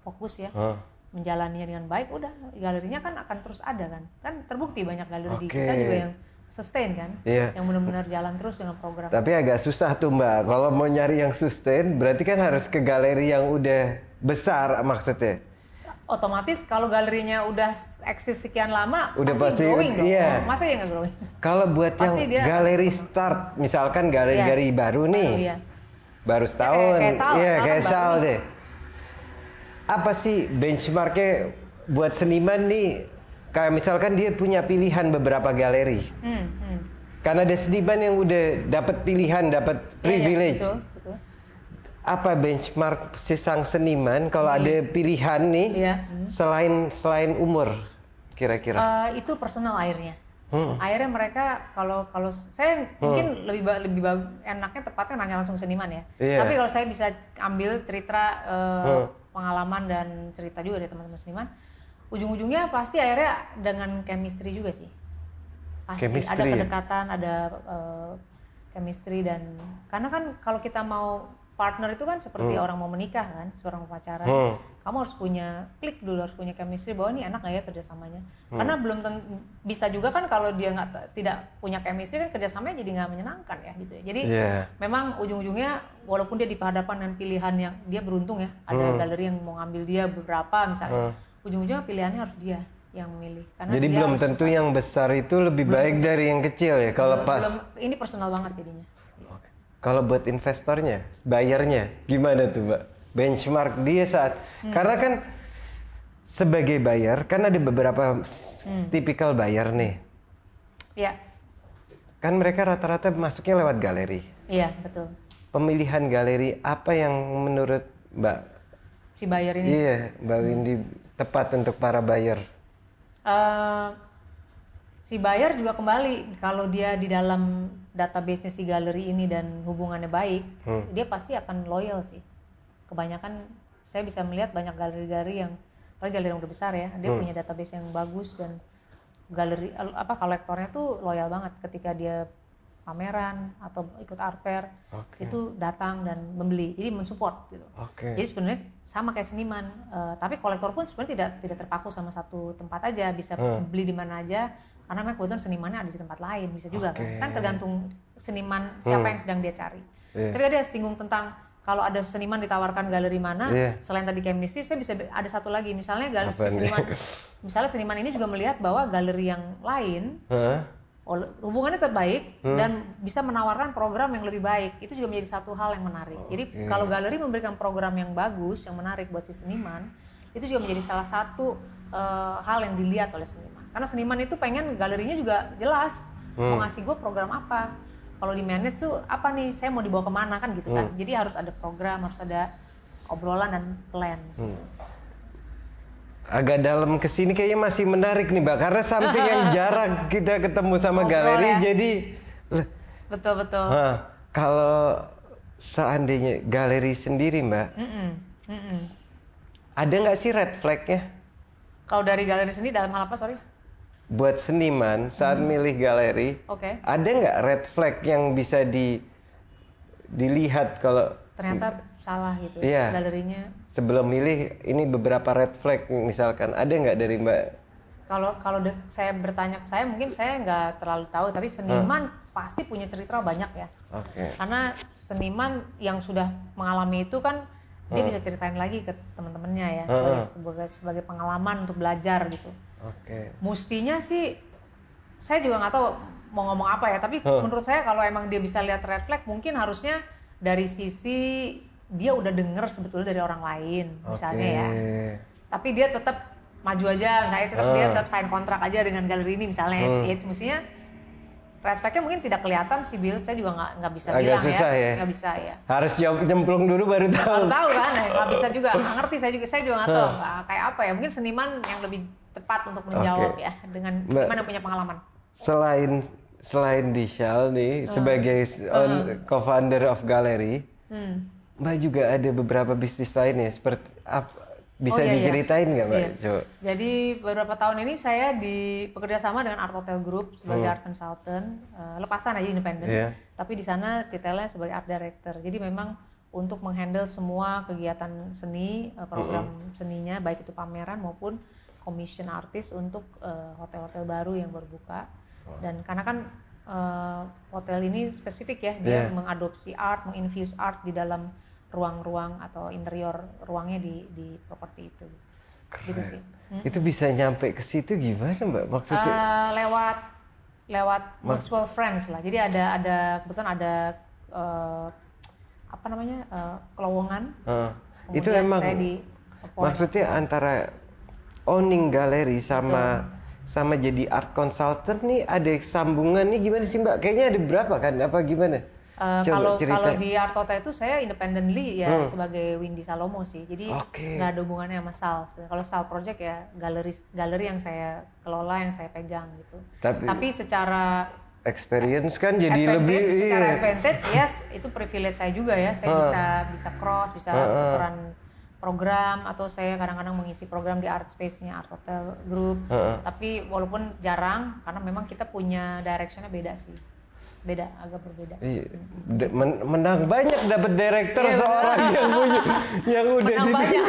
[SPEAKER 1] fokus ya uh. menjalaninya dengan baik udah galerinya kan akan terus ada kan kan terbukti banyak galeri okay. di kita juga yang sustain kan? Iya. Yang benar-benar jalan terus dengan program. Tapi
[SPEAKER 2] agak susah tuh Mbak. Kalau mau nyari yang sustain, berarti kan harus ke galeri yang udah besar maksudnya.
[SPEAKER 1] Otomatis kalau galerinya udah eksis sekian lama, udah pasti, pasti growing Iya. Oh, masa ya nggak growing?
[SPEAKER 2] Kalau buat pasti yang dia, galeri start, misalkan galeri-galeri iya. baru nih, baru, iya. baru setahun, ya, kayak, kayak sal, iya kayak kan sal deh. Apa sih benchmarknya buat seniman nih kayak misalkan dia punya pilihan beberapa galeri hmm, hmm. karena ada sediban yang udah dapat pilihan dapat iya, iya, privilege ya, betul, betul. apa benchmark si sang seniman kalau hmm. ada pilihan nih ya. hmm. selain selain umur kira-kira
[SPEAKER 1] uh, itu personal airnya Hmm. Akhirnya mereka kalau kalau saya hmm. mungkin lebih lebih bagus, enaknya tepatnya nanya langsung seniman ya. Yeah. Tapi kalau saya bisa ambil cerita uh, hmm. pengalaman dan cerita juga dari teman-teman seniman, ujung-ujungnya pasti akhirnya dengan chemistry juga sih
[SPEAKER 2] pasti chemistry, ada ya?
[SPEAKER 1] kedekatan ada uh, chemistry dan karena kan kalau kita mau partner itu kan seperti hmm. orang mau menikah kan seorang pacaran hmm. kamu harus punya klik dulu harus punya chemistry bahwa ini enak gak ya kerjasamanya hmm. karena belum bisa juga kan kalau dia nggak tidak punya chemistry kan kerjasamanya jadi nggak menyenangkan ya gitu ya jadi yeah. memang ujung-ujungnya walaupun dia di dengan pilihan yang dia beruntung ya ada hmm. galeri yang mau ngambil dia beberapa misalnya hmm ujung-ujungnya pilihannya harus dia yang memilih. Karena Jadi belum tentu
[SPEAKER 2] suka. yang besar itu lebih belum. baik dari yang kecil ya. Kalau belum, pas belum,
[SPEAKER 1] ini personal banget jadinya.
[SPEAKER 2] Kalau buat investornya, bayarnya gimana tuh, Mbak? Benchmark dia saat hmm. karena kan sebagai buyer kan ada beberapa hmm. tipikal buyer nih. Iya. Kan mereka rata-rata masuknya lewat galeri. Iya, betul. Pemilihan galeri apa yang menurut Mbak
[SPEAKER 1] si buyer ini? Iya,
[SPEAKER 2] Mbak Windy tepat untuk para buyer?
[SPEAKER 1] Uh, si buyer juga kembali kalau dia di dalam database si galeri ini dan hubungannya baik, hmm. dia pasti akan loyal sih. Kebanyakan saya bisa melihat banyak galeri-galeri yang apalagi galeri yang udah besar ya, dia hmm. punya database yang bagus dan galeri apa kolektornya tuh loyal banget ketika dia pameran atau ikut art fair
[SPEAKER 3] okay. itu
[SPEAKER 1] datang dan membeli jadi mensupport gitu
[SPEAKER 3] okay. jadi sebenarnya
[SPEAKER 1] sama kayak seniman uh, tapi kolektor pun sebenarnya tidak tidak terpaku sama satu tempat aja bisa hmm. beli di mana aja karena memang kebetulan senimannya ada di tempat lain bisa juga okay. Kan. kan? tergantung seniman siapa hmm. yang sedang dia cari yeah. tapi tadi ada singgung tentang kalau ada seniman ditawarkan galeri mana yeah. selain tadi chemistry saya bisa ada satu lagi misalnya galeri seniman misalnya seniman ini juga melihat bahwa galeri yang lain huh? hubungannya tetap baik hmm. dan bisa menawarkan program yang lebih baik itu juga menjadi satu hal yang menarik okay. jadi kalau galeri memberikan program yang bagus yang menarik buat si seniman itu juga menjadi salah satu uh, hal yang dilihat oleh seniman karena seniman itu pengen galerinya juga jelas hmm. mau ngasih gue program apa kalau di manage tuh apa nih saya mau dibawa kemana kan gitu kan. hmm. kan jadi harus ada program harus ada obrolan dan plan
[SPEAKER 2] hmm agak dalam ke sini kayaknya masih menarik nih, Mbak. Karena samping yang jarang kita ketemu sama Ngobrol galeri ya. jadi
[SPEAKER 1] betul betul. Nah,
[SPEAKER 2] kalau seandainya galeri sendiri, Mbak.
[SPEAKER 1] Mm -mm. Mm -mm.
[SPEAKER 2] Ada nggak sih red flagnya?
[SPEAKER 1] Kalau dari galeri sendiri dalam hal apa, sorry?
[SPEAKER 2] Buat seniman saat -hmm. milih galeri, okay. ada nggak red flag yang bisa di dilihat kalau
[SPEAKER 1] ternyata mm. salah gitu yeah. galerinya
[SPEAKER 2] sebelum milih ini beberapa red flag misalkan ada nggak dari mbak?
[SPEAKER 1] Kalau kalau saya bertanya ke saya mungkin saya nggak terlalu tahu tapi seniman hmm. pasti punya cerita banyak ya. Okay. Karena seniman yang sudah mengalami itu kan
[SPEAKER 3] hmm. dia bisa
[SPEAKER 1] ceritain lagi ke teman-temannya ya hmm. sebagai, sebagai pengalaman untuk belajar gitu. Okay. Mestinya sih saya juga nggak tahu mau ngomong apa ya tapi hmm. menurut saya kalau emang dia bisa lihat red flag mungkin harusnya dari sisi dia udah denger sebetulnya dari orang lain misalnya ya tapi dia tetap maju aja misalnya tetap uh. dia ah. tetap sign kontrak aja dengan galeri ini misalnya uh. ya itu mestinya red flagnya mungkin tidak kelihatan sih Bill saya juga nggak nggak bisa Agak bilang ya. susah ya nggak ya. bisa ya
[SPEAKER 2] harus jawab nyemplung dulu baru tahu baru tahu kan ya. nggak bisa juga nggak
[SPEAKER 1] ngerti saya juga saya juga nggak tahu uh. kayak apa ya mungkin seniman yang lebih tepat untuk menjawab okay. ya dengan Mbak, gimana punya pengalaman
[SPEAKER 2] selain selain Dishal nih uh. sebagai uh. co-founder of Gallery hmm Mbak juga ada beberapa bisnis lain ya seperti apa bisa oh, iya, iya. diceritain nggak iya. Mbak? Iya.
[SPEAKER 1] Jadi beberapa tahun ini saya di pekerja sama dengan Art Hotel Group sebagai hmm. art consultant, uh, lepasan aja independen. Yeah. Tapi di sana titelnya sebagai art director. Jadi memang untuk menghandle semua kegiatan seni, eh, program mm -hmm. seninya baik itu pameran maupun commission artis untuk eh, hotel-hotel uh, baru yang berbuka. Oh. Dan karena kan uh, hotel ini spesifik ya, dia iya. mengadopsi art, menginfuse art di dalam ruang-ruang atau interior ruangnya di di properti itu.
[SPEAKER 2] Gitu Keren. Gitu sih. Hmm? Itu bisa nyampe ke situ gimana, Mbak? Maksudnya uh,
[SPEAKER 1] lewat lewat mutual friends lah. Jadi ada ada kebetulan ada uh, apa namanya? Uh, kelowongan.
[SPEAKER 2] Uh, itu emang di maksudnya antara owning galeri sama Betul sama jadi art consultant nih ada sambungan nih gimana sih mbak kayaknya ada berapa kan apa gimana Eh, kalau kalau di
[SPEAKER 1] Artota itu saya independently ya hmm. sebagai Windy Salomo sih. Jadi nggak okay. ada hubungannya sama Sal. Kalau Sal Project ya galeri galeri yang saya kelola yang saya pegang gitu. Tapi, Tapi secara
[SPEAKER 2] experience kan jadi lebih secara iya.
[SPEAKER 1] advantage yes itu privilege saya juga ya. Saya hmm. bisa bisa cross, bisa hmm. ukuran program atau saya kadang-kadang mengisi program di art space-nya Art Hotel Group. Uh, uh. Tapi walaupun jarang karena memang kita punya directionnya beda sih beda agak berbeda
[SPEAKER 2] iya. men menang banyak dapat direktur iya, seorang bener. yang punya yang udah menang banyak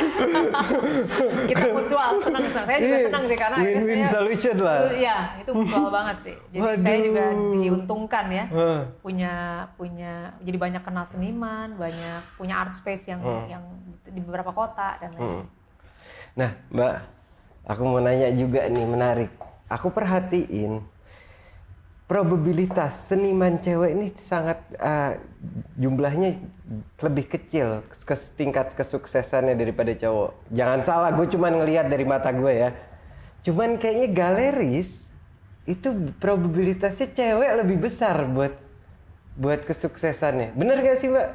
[SPEAKER 1] kita mutual senang senang saya juga iya. senang sih karena win win saya,
[SPEAKER 2] solution lah
[SPEAKER 1] iya itu mutual banget sih jadi Waduh. saya juga diuntungkan ya uh. punya punya jadi banyak kenal seniman banyak punya art space yang uh. yang di beberapa kota dan lain-lain
[SPEAKER 2] nah mbak aku mau nanya juga nih menarik aku perhatiin probabilitas seniman cewek ini sangat uh, jumlahnya lebih kecil ke tingkat kesuksesannya daripada cowok. Jangan salah, gue cuma ngelihat dari mata gue ya. Cuman kayaknya galeris itu probabilitasnya cewek lebih besar buat buat kesuksesannya. Bener gak sih mbak?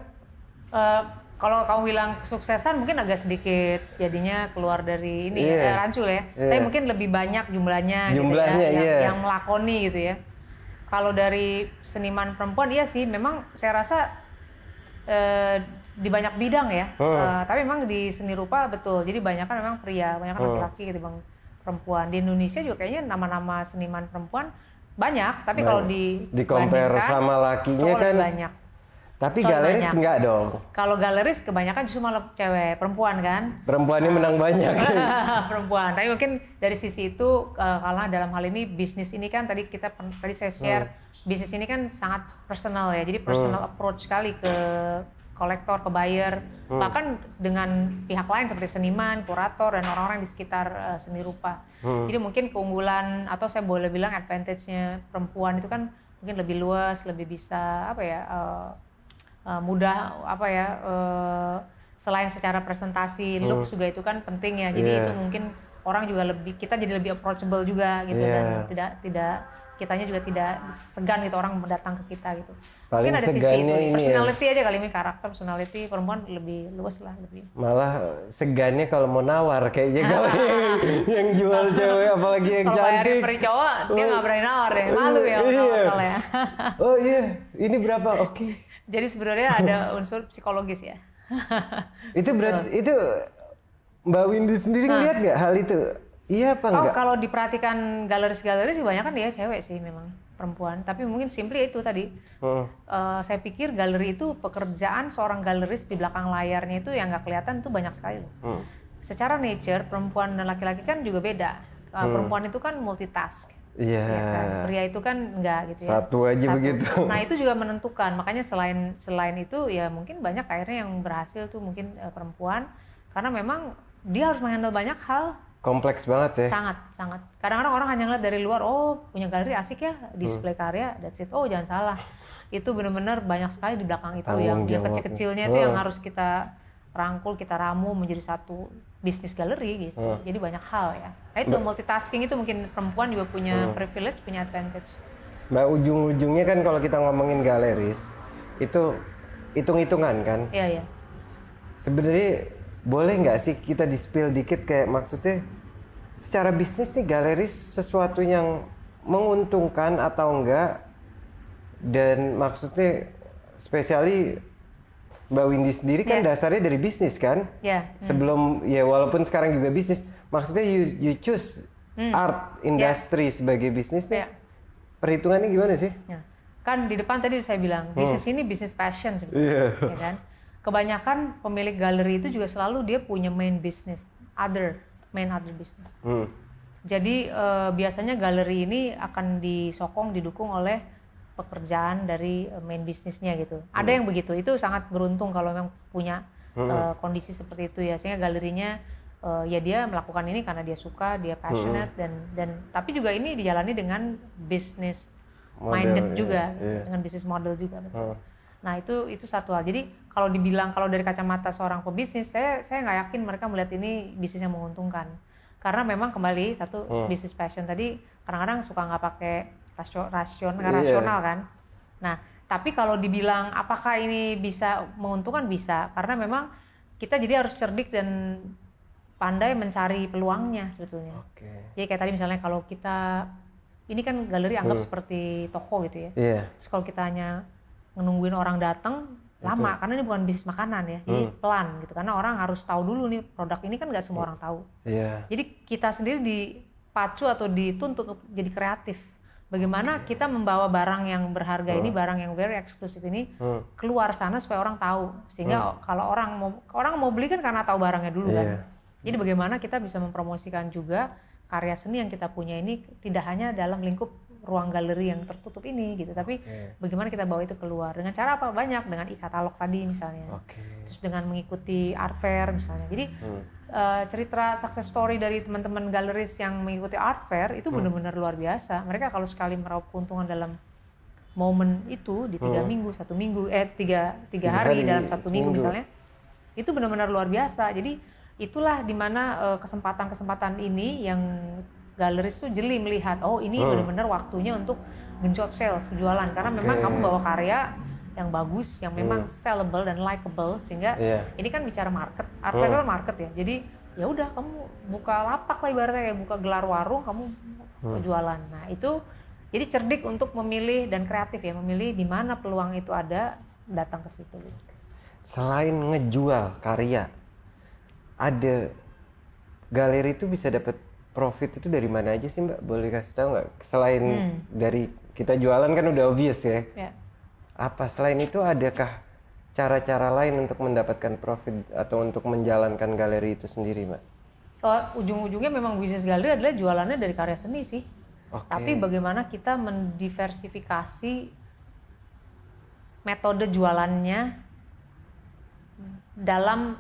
[SPEAKER 1] Uh, kalau kamu bilang kesuksesan mungkin agak sedikit jadinya keluar dari ini yeah. ya, iya. eh, rancul ya. Yeah. Tapi mungkin lebih banyak jumlahnya, jumlahnya gitu ya, yeah. yang, iya. yang melakoni gitu ya kalau dari seniman perempuan iya sih memang saya rasa e, di banyak bidang ya hmm. e, tapi memang di seni rupa betul jadi banyak kan memang pria banyak kan oh. laki-laki hmm. gitu bang perempuan di Indonesia juga kayaknya nama-nama seniman perempuan banyak tapi nah, kalau di compare sama lakinya kan banyak
[SPEAKER 2] tapi Soal galeris banyak. enggak dong.
[SPEAKER 1] Kalau galeris kebanyakan justru malah cewek perempuan kan.
[SPEAKER 2] Perempuan ini menang banyak.
[SPEAKER 1] perempuan. Tapi mungkin dari sisi itu uh, kalah dalam hal ini bisnis ini kan tadi kita tadi saya share hmm. bisnis ini kan sangat personal ya. Jadi personal hmm. approach sekali ke kolektor, ke buyer, hmm. bahkan dengan pihak lain seperti seniman, kurator dan orang-orang di sekitar uh, seni rupa. Hmm. Jadi mungkin keunggulan atau saya boleh bilang advantage-nya perempuan itu kan mungkin lebih luas, lebih bisa apa ya uh, Eh, mudah apa ya uh, selain secara presentasi hmm. look juga itu kan penting ya jadi yeah. itu mungkin orang juga lebih kita jadi lebih approachable juga gitu yeah. dan tidak tidak kitanya juga tidak segan gitu orang datang ke kita gitu. Paling Mungkin ada sisi itu, ya. personality ya. aja kali ini karakter personality perempuan lebih luas lah lebih.
[SPEAKER 2] Malah segannya kalau mau nawar kayaknya kalau yang, yang jual cewek apalagi yang kalo cantik. Kalau cowok oh. dia nggak berani nawar deh, ya, malu ya. Iya. iya. ya. oh iya, ini berapa? Oke. Okay jadi sebenarnya ada
[SPEAKER 1] unsur psikologis ya.
[SPEAKER 2] itu berarti itu Mbak Windy sendiri nah. ngeliat nggak hal itu? Iya apa enggak? Oh, kalau
[SPEAKER 1] diperhatikan sih banyak kan dia ya cewek sih memang perempuan. Tapi mungkin simply itu tadi. Hmm. Uh, saya pikir galeri itu pekerjaan seorang galeris di belakang layarnya itu yang nggak kelihatan itu banyak sekali loh. Hmm. Secara nature perempuan dan laki-laki kan juga beda. Uh, hmm. Perempuan itu kan multitask.
[SPEAKER 2] Iya. Yeah. kan? Pria
[SPEAKER 1] itu kan enggak gitu ya. Satu aja Satu. begitu. Nah itu juga menentukan. Makanya selain selain itu ya mungkin banyak akhirnya yang berhasil tuh mungkin uh, perempuan karena memang dia harus menghandle banyak hal.
[SPEAKER 2] Kompleks banget ya. Sangat
[SPEAKER 1] sangat. Kadang-kadang orang hanya ngeliat dari luar, oh punya galeri asik ya, display hmm. karya, that's it. Oh jangan salah, itu benar-benar banyak sekali di belakang itu Tanggung yang, yang kecil-kecilnya oh. itu yang hmm. harus kita rangkul, kita ramu menjadi satu bisnis galeri gitu. Hmm. Jadi banyak hal ya. Nah, itu Mbak, multitasking itu mungkin perempuan juga punya hmm. privilege, punya advantage.
[SPEAKER 2] Mbak ujung-ujungnya kan kalau kita ngomongin galeris itu hitung-hitungan kan? Iya, iya. Sebenarnya boleh nggak sih kita dispil dikit kayak maksudnya secara bisnis nih galeris sesuatu yang menguntungkan atau enggak dan maksudnya spesiali Mbak Windy sendiri kan yeah. dasarnya dari bisnis kan?
[SPEAKER 3] Yeah. Hmm. Sebelum
[SPEAKER 2] ya walaupun sekarang juga bisnis, maksudnya you, you choose hmm. art ya. industry yeah. sebagai bisnis nih. Yeah. Perhitungannya gimana sih?
[SPEAKER 1] Yeah. Kan di depan tadi saya bilang hmm. bisnis ini bisnis passion yeah. Iya. Ya kan? Kebanyakan pemilik galeri itu juga selalu dia punya main business, other main other business. Hmm. Jadi uh, biasanya galeri ini akan disokong didukung oleh pekerjaan dari eh, main bisnisnya gitu. Hmm. Ada yang begitu. Itu sangat beruntung kalau memang punya hmm. uh, kondisi seperti itu ya. Sehingga galerinya uh, ya dia melakukan ini karena dia suka, dia passionate hmm. dan dan tapi juga ini dijalani dengan bisnis
[SPEAKER 3] minded model, iya, juga, iya. dengan
[SPEAKER 1] bisnis model juga Hmm. Nah, itu itu satu hal. Jadi kalau dibilang kalau dari kacamata seorang pebisnis, saya saya nggak yakin mereka melihat ini bisnis yang menguntungkan. Karena memang kembali satu hmm. bisnis passion tadi kadang-kadang suka nggak pakai rasio, rasion, yeah. rasional kan. Nah, tapi kalau dibilang apakah ini bisa menguntungkan bisa karena memang kita jadi harus cerdik dan pandai mencari peluangnya sebetulnya. Okay. Jadi kayak tadi misalnya kalau kita ini kan galeri anggap hmm. seperti toko gitu ya. Yeah. Iya. kalau kita hanya nungguin orang datang lama Betul. karena ini bukan bisnis makanan ya. Jadi hmm. pelan gitu karena orang harus tahu dulu nih produk ini kan nggak semua iya. orang tahu. Yeah. Jadi kita sendiri dipacu atau dituntut jadi kreatif bagaimana kita membawa barang yang berharga hmm. ini barang yang very eksklusif ini hmm. keluar sana supaya orang tahu sehingga hmm. kalau orang mau orang mau beli kan karena tahu barangnya dulu yeah. kan iya. jadi bagaimana kita bisa mempromosikan juga karya seni yang kita punya ini tidak hanya dalam lingkup ruang galeri yang tertutup ini gitu tapi okay. bagaimana kita bawa itu keluar dengan cara apa banyak dengan e-katalog tadi misalnya okay. terus dengan mengikuti art fair misalnya jadi hmm Eh, cerita success story dari teman-teman galeris yang mengikuti art fair itu hmm. benar-benar luar biasa. Mereka kalau sekali meraup keuntungan dalam momen itu di tiga hmm. minggu, satu minggu, eh tiga tiga, hari, hari dalam satu minggu, misalnya, itu benar-benar luar biasa. Jadi itulah dimana eh, kesempatan-kesempatan ini yang galeris tuh jeli melihat, oh ini hmm. benar-benar waktunya untuk gencot sales, jualan karena okay. memang kamu bawa karya yang bagus, yang hmm. memang hmm. sellable dan likable sehingga yeah. ini kan bicara market, art hmm. market ya. Jadi ya udah kamu buka lapak lah ibaratnya kayak buka gelar warung kamu hmm. jualan. Nah itu jadi cerdik untuk memilih dan kreatif ya memilih di mana peluang itu ada datang ke situ.
[SPEAKER 2] Selain ngejual karya, ada galeri itu bisa dapat profit itu dari mana aja sih mbak? Boleh kasih tahu nggak? Selain hmm. dari kita jualan kan udah obvious ya. Yeah apa selain itu adakah cara-cara lain untuk mendapatkan profit atau untuk menjalankan galeri itu sendiri mbak?
[SPEAKER 1] Oh, ujung-ujungnya memang bisnis galeri adalah jualannya dari karya seni sih. Okay. Tapi bagaimana kita mendiversifikasi metode jualannya dalam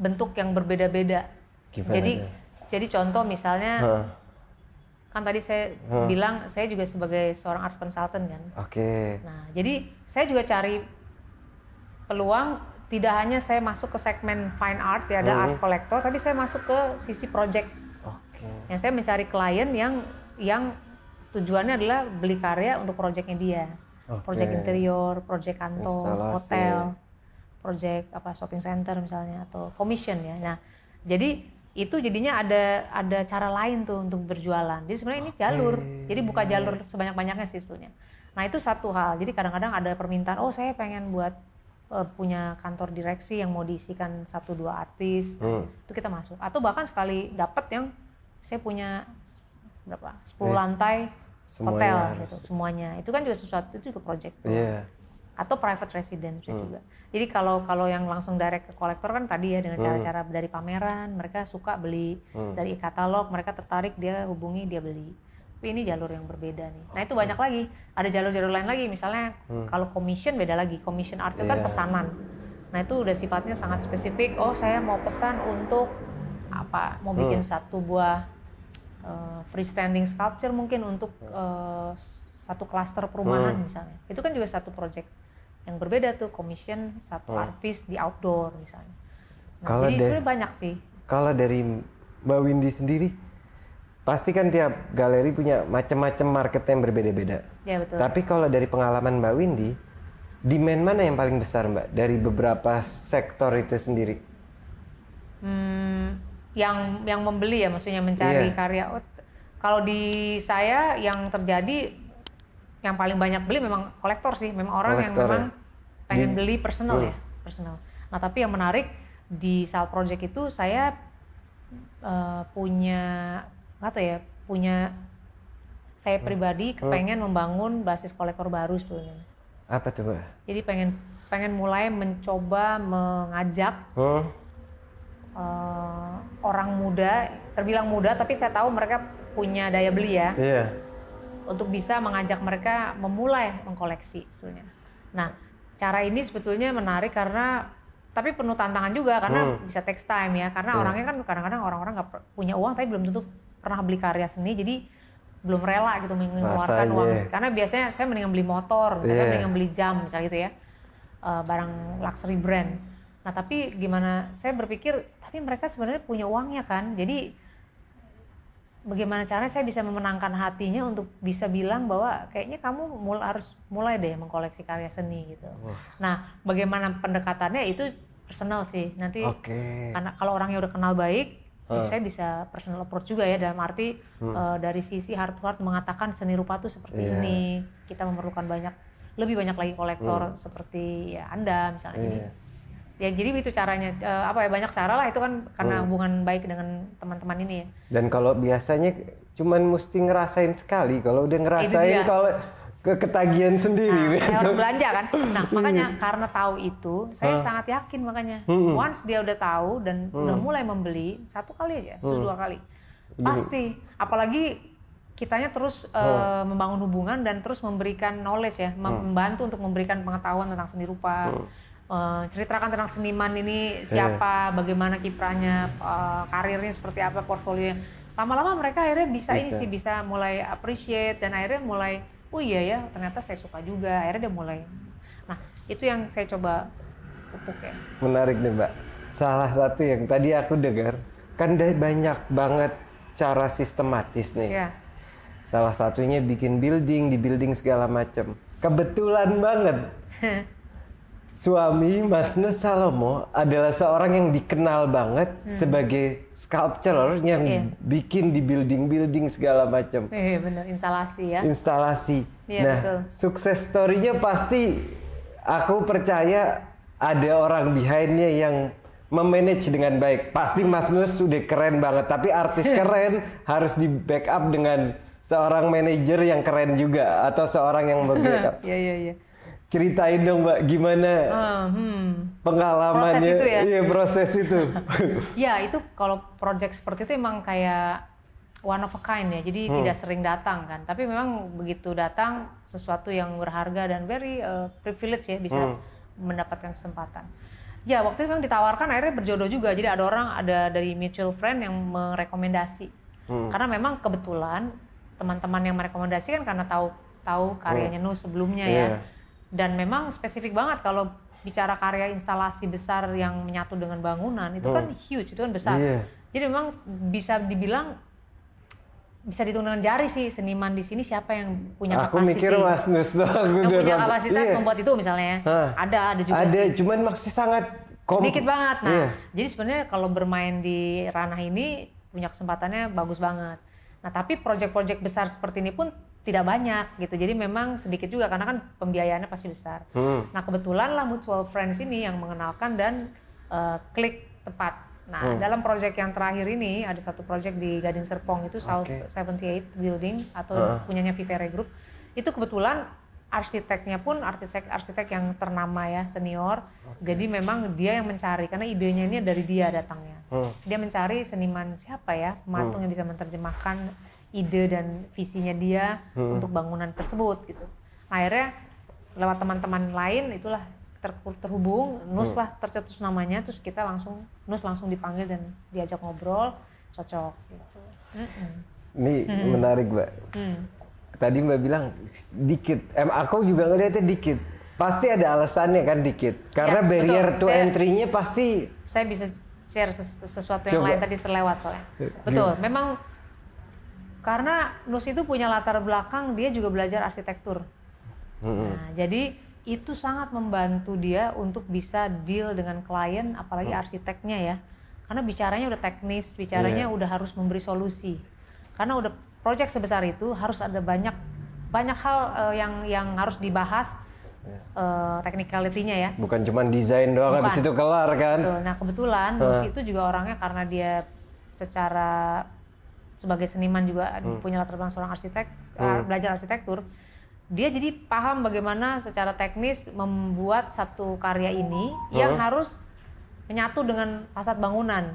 [SPEAKER 1] bentuk yang berbeda-beda. Jadi, jadi contoh misalnya. Huh kan tadi saya hmm. bilang saya juga sebagai seorang art consultant kan.
[SPEAKER 3] Oke. Okay. Nah,
[SPEAKER 1] jadi saya juga cari peluang tidak hanya saya masuk ke segmen fine art ya ada hmm. art collector, tapi saya masuk ke sisi project. Oke. Okay. Yang saya mencari klien yang yang tujuannya adalah beli karya untuk projectnya dia. Okay. Project interior, project kantor, Instalasi. hotel, project apa shopping center misalnya atau commission ya. Nah, jadi itu jadinya ada ada cara lain tuh untuk berjualan. Jadi sebenarnya ini jalur. Jadi buka jalur sebanyak-banyaknya sih sebetulnya. Nah, itu satu hal. Jadi kadang-kadang ada permintaan, "Oh, saya pengen buat uh, punya kantor direksi yang mau diisikan satu dua artis." Hmm. Itu kita masuk. Atau bahkan sekali dapat yang saya punya berapa? 10 iya. lantai hotel semuanya. gitu semuanya. Itu kan juga sesuatu itu juga project. Yeah atau private residence hmm. juga. Jadi kalau kalau yang langsung direct ke kolektor kan tadi ya dengan hmm. cara-cara hmm. dari pameran, mereka suka beli hmm. dari katalog, mereka tertarik dia hubungi dia beli. Tapi ini jalur yang berbeda nih. Nah itu banyak hmm. lagi, ada jalur-jalur lain lagi. Misalnya hmm. kalau commission beda lagi, commission art itu yeah. kan iya. pesanan. Nah itu udah sifatnya sangat spesifik. Oh saya mau pesan untuk apa? Mau bikin hmm. satu buah uh, freestanding sculpture mungkin untuk uh, satu klaster perumahan hmm. misalnya. Itu kan juga satu project yang berbeda tuh commission satu hmm. artis di outdoor misalnya.
[SPEAKER 2] Nah, kalau jadi sebenarnya banyak sih. Kalau dari Mbak Windy sendiri, pasti kan tiap galeri punya macam-macam market yang berbeda-beda. Ya Tapi kalau dari pengalaman Mbak Windy, demand mana yang paling besar Mbak dari beberapa sektor itu sendiri?
[SPEAKER 1] Hmm, yang yang membeli ya maksudnya mencari yeah. karya. Oh, kalau di saya yang terjadi yang paling banyak beli memang kolektor sih, memang orang kolektor yang memang ya. pengen di, beli personal uh. ya, personal. Nah tapi yang menarik di Sal Project itu saya uh, punya apa tahu ya, punya saya hmm. pribadi hmm. kepengen uh. membangun basis kolektor baru sebetulnya. Apa tuh? Jadi pengen pengen mulai mencoba mengajak Uh. uh, orang muda, terbilang muda tapi saya tahu mereka punya daya beli ya. Yeah untuk bisa mengajak mereka memulai mengkoleksi sebetulnya. Nah, cara ini sebetulnya menarik karena tapi penuh tantangan juga karena hmm. bisa text time ya karena hmm. orangnya kan kadang-kadang orang-orang nggak punya uang tapi belum tentu pernah beli karya seni jadi belum rela gitu mengeluarkan Masanya. uang karena biasanya saya mendingan beli motor misalnya yeah. mendingan beli jam misalnya gitu ya eh, barang luxury brand nah tapi gimana saya berpikir tapi mereka sebenarnya punya uangnya kan jadi bagaimana caranya saya bisa memenangkan hatinya untuk bisa bilang bahwa kayaknya kamu mul harus mulai deh mengkoleksi karya seni gitu. Wah. Nah, bagaimana pendekatannya itu personal sih. Nanti
[SPEAKER 3] okay. karena
[SPEAKER 1] kalau orangnya udah kenal baik, uh. ya saya bisa personal approach juga ya dalam arti hmm. uh, dari sisi hard to hard mengatakan seni rupa tuh seperti yeah. ini. Kita memerlukan banyak lebih banyak lagi kolektor hmm. seperti ya Anda misalnya. Yeah. ini ya jadi itu caranya uh, apa ya banyak cara lah itu kan karena hmm. hubungan baik dengan teman-teman ini ya.
[SPEAKER 2] dan kalau biasanya cuman mesti ngerasain sekali kalau udah ngerasain kalau ke ketagihan sendiri nah, ya belanja kan nah hmm. makanya
[SPEAKER 1] karena tahu itu saya hmm. sangat yakin makanya hmm. once dia udah tahu dan hmm. udah mulai membeli satu kali aja hmm. terus dua kali pasti apalagi kitanya terus eh, hmm. uh, membangun hubungan dan terus memberikan knowledge ya hmm. membantu untuk memberikan pengetahuan tentang seni rupa hmm uh, ceritakan tentang seniman ini eh. siapa, yeah. bagaimana kiprahnya, uh, karirnya seperti apa, portfolionya. Lama-lama mereka akhirnya bisa, bisa ini sih bisa mulai appreciate dan akhirnya mulai, oh iya ya ternyata saya suka juga. Akhirnya dia mulai. Nah itu yang saya coba
[SPEAKER 3] pupuk ya.
[SPEAKER 2] Menarik nih mbak. Salah satu yang tadi aku dengar kan dari banyak banget cara sistematis nih. Yeah. Salah satunya bikin building, di building segala macam. Kebetulan banget suami Mas Nus Salomo adalah seorang yang dikenal banget hmm. sebagai sculptor yang yeah. bikin di building-building segala macam.
[SPEAKER 1] Iya yeah, benar, instalasi ya.
[SPEAKER 2] Instalasi. Yeah, nah, betul. sukses story-nya pasti aku percaya ada orang behindnya yang memanage dengan baik. Pasti Mas Nus sudah keren banget, tapi artis keren harus di backup dengan seorang manajer yang keren juga atau seorang yang backup. Iya iya iya ceritain dong mbak gimana uh,
[SPEAKER 3] hmm.
[SPEAKER 2] pengalamannya proses itu ya iya, proses itu
[SPEAKER 1] ya itu kalau project seperti itu emang kayak one of a kind ya jadi hmm. tidak sering datang kan tapi memang begitu datang sesuatu yang berharga dan very uh, privilege ya bisa hmm. mendapatkan kesempatan ya waktu itu memang ditawarkan akhirnya berjodoh juga jadi ada orang ada dari mutual friend yang merekomendasi hmm. karena memang kebetulan teman-teman yang merekomendasikan karena tahu tahu karyanya hmm. Nu sebelumnya yeah. ya dan memang spesifik banget kalau bicara karya instalasi besar yang menyatu dengan bangunan itu hmm. kan huge itu kan besar yeah. jadi memang bisa dibilang bisa dihitung dengan jari sih seniman di sini siapa yang punya aku kapasitas. mikir mas Nus yang punya kapasitas yeah. membuat itu misalnya ya. Hah. ada ada juga ada sih.
[SPEAKER 2] cuman maksudnya sangat kom dikit banget nah yeah.
[SPEAKER 1] jadi sebenarnya kalau bermain di ranah ini punya kesempatannya bagus banget nah tapi proyek-proyek besar seperti ini pun tidak banyak gitu. Jadi memang sedikit juga karena kan pembiayaannya pasti besar. Hmm. Nah kebetulan lah Mutual Friends ini yang mengenalkan dan uh, klik tepat. Nah hmm. dalam proyek yang terakhir ini ada satu proyek di Gading Serpong itu South okay. 78 Building atau uh. punyanya Vivere Group. Itu kebetulan arsiteknya pun arsitek arsitek yang ternama ya senior okay. jadi memang dia yang mencari karena idenya ini dari dia datangnya hmm. dia mencari seniman siapa ya matung hmm. yang bisa menerjemahkan ide dan visinya dia hmm. untuk bangunan tersebut gitu akhirnya lewat teman-teman lain itulah ter terhubung Nus hmm. lah tercetus namanya terus kita langsung Nus langsung dipanggil dan diajak ngobrol cocok
[SPEAKER 3] gitu. Hmm.
[SPEAKER 2] Ini hmm. menarik, Mbak. Hmm tadi Mbak bilang dikit. Em aku juga ngeliatnya dikit. Pasti ada alasannya kan dikit. Karena ya, barrier betul. to entry-nya pasti
[SPEAKER 1] Saya bisa share ses sesuatu yang Coba. lain tadi terlewat soalnya.
[SPEAKER 2] Eh,
[SPEAKER 3] betul. Gimana?
[SPEAKER 1] Memang karena Nus itu punya latar belakang dia juga belajar arsitektur. -hmm. Nah, jadi itu sangat membantu dia untuk bisa deal dengan klien apalagi hmm. arsiteknya ya karena bicaranya udah teknis bicaranya yeah. udah harus memberi solusi karena udah proyek sebesar itu harus ada banyak banyak hal uh, yang yang harus dibahas uh, ya. eh, technicality ya.
[SPEAKER 2] Bukan cuma desain doang habis itu kelar kan. Betul.
[SPEAKER 1] Nah, kebetulan uh. itu juga orangnya karena dia secara sebagai seniman juga hmm. punya latar belakang seorang arsitek, eh, hmm. belajar arsitektur. Dia jadi paham bagaimana secara teknis membuat satu karya ini yang harus menyatu dengan fasad bangunan.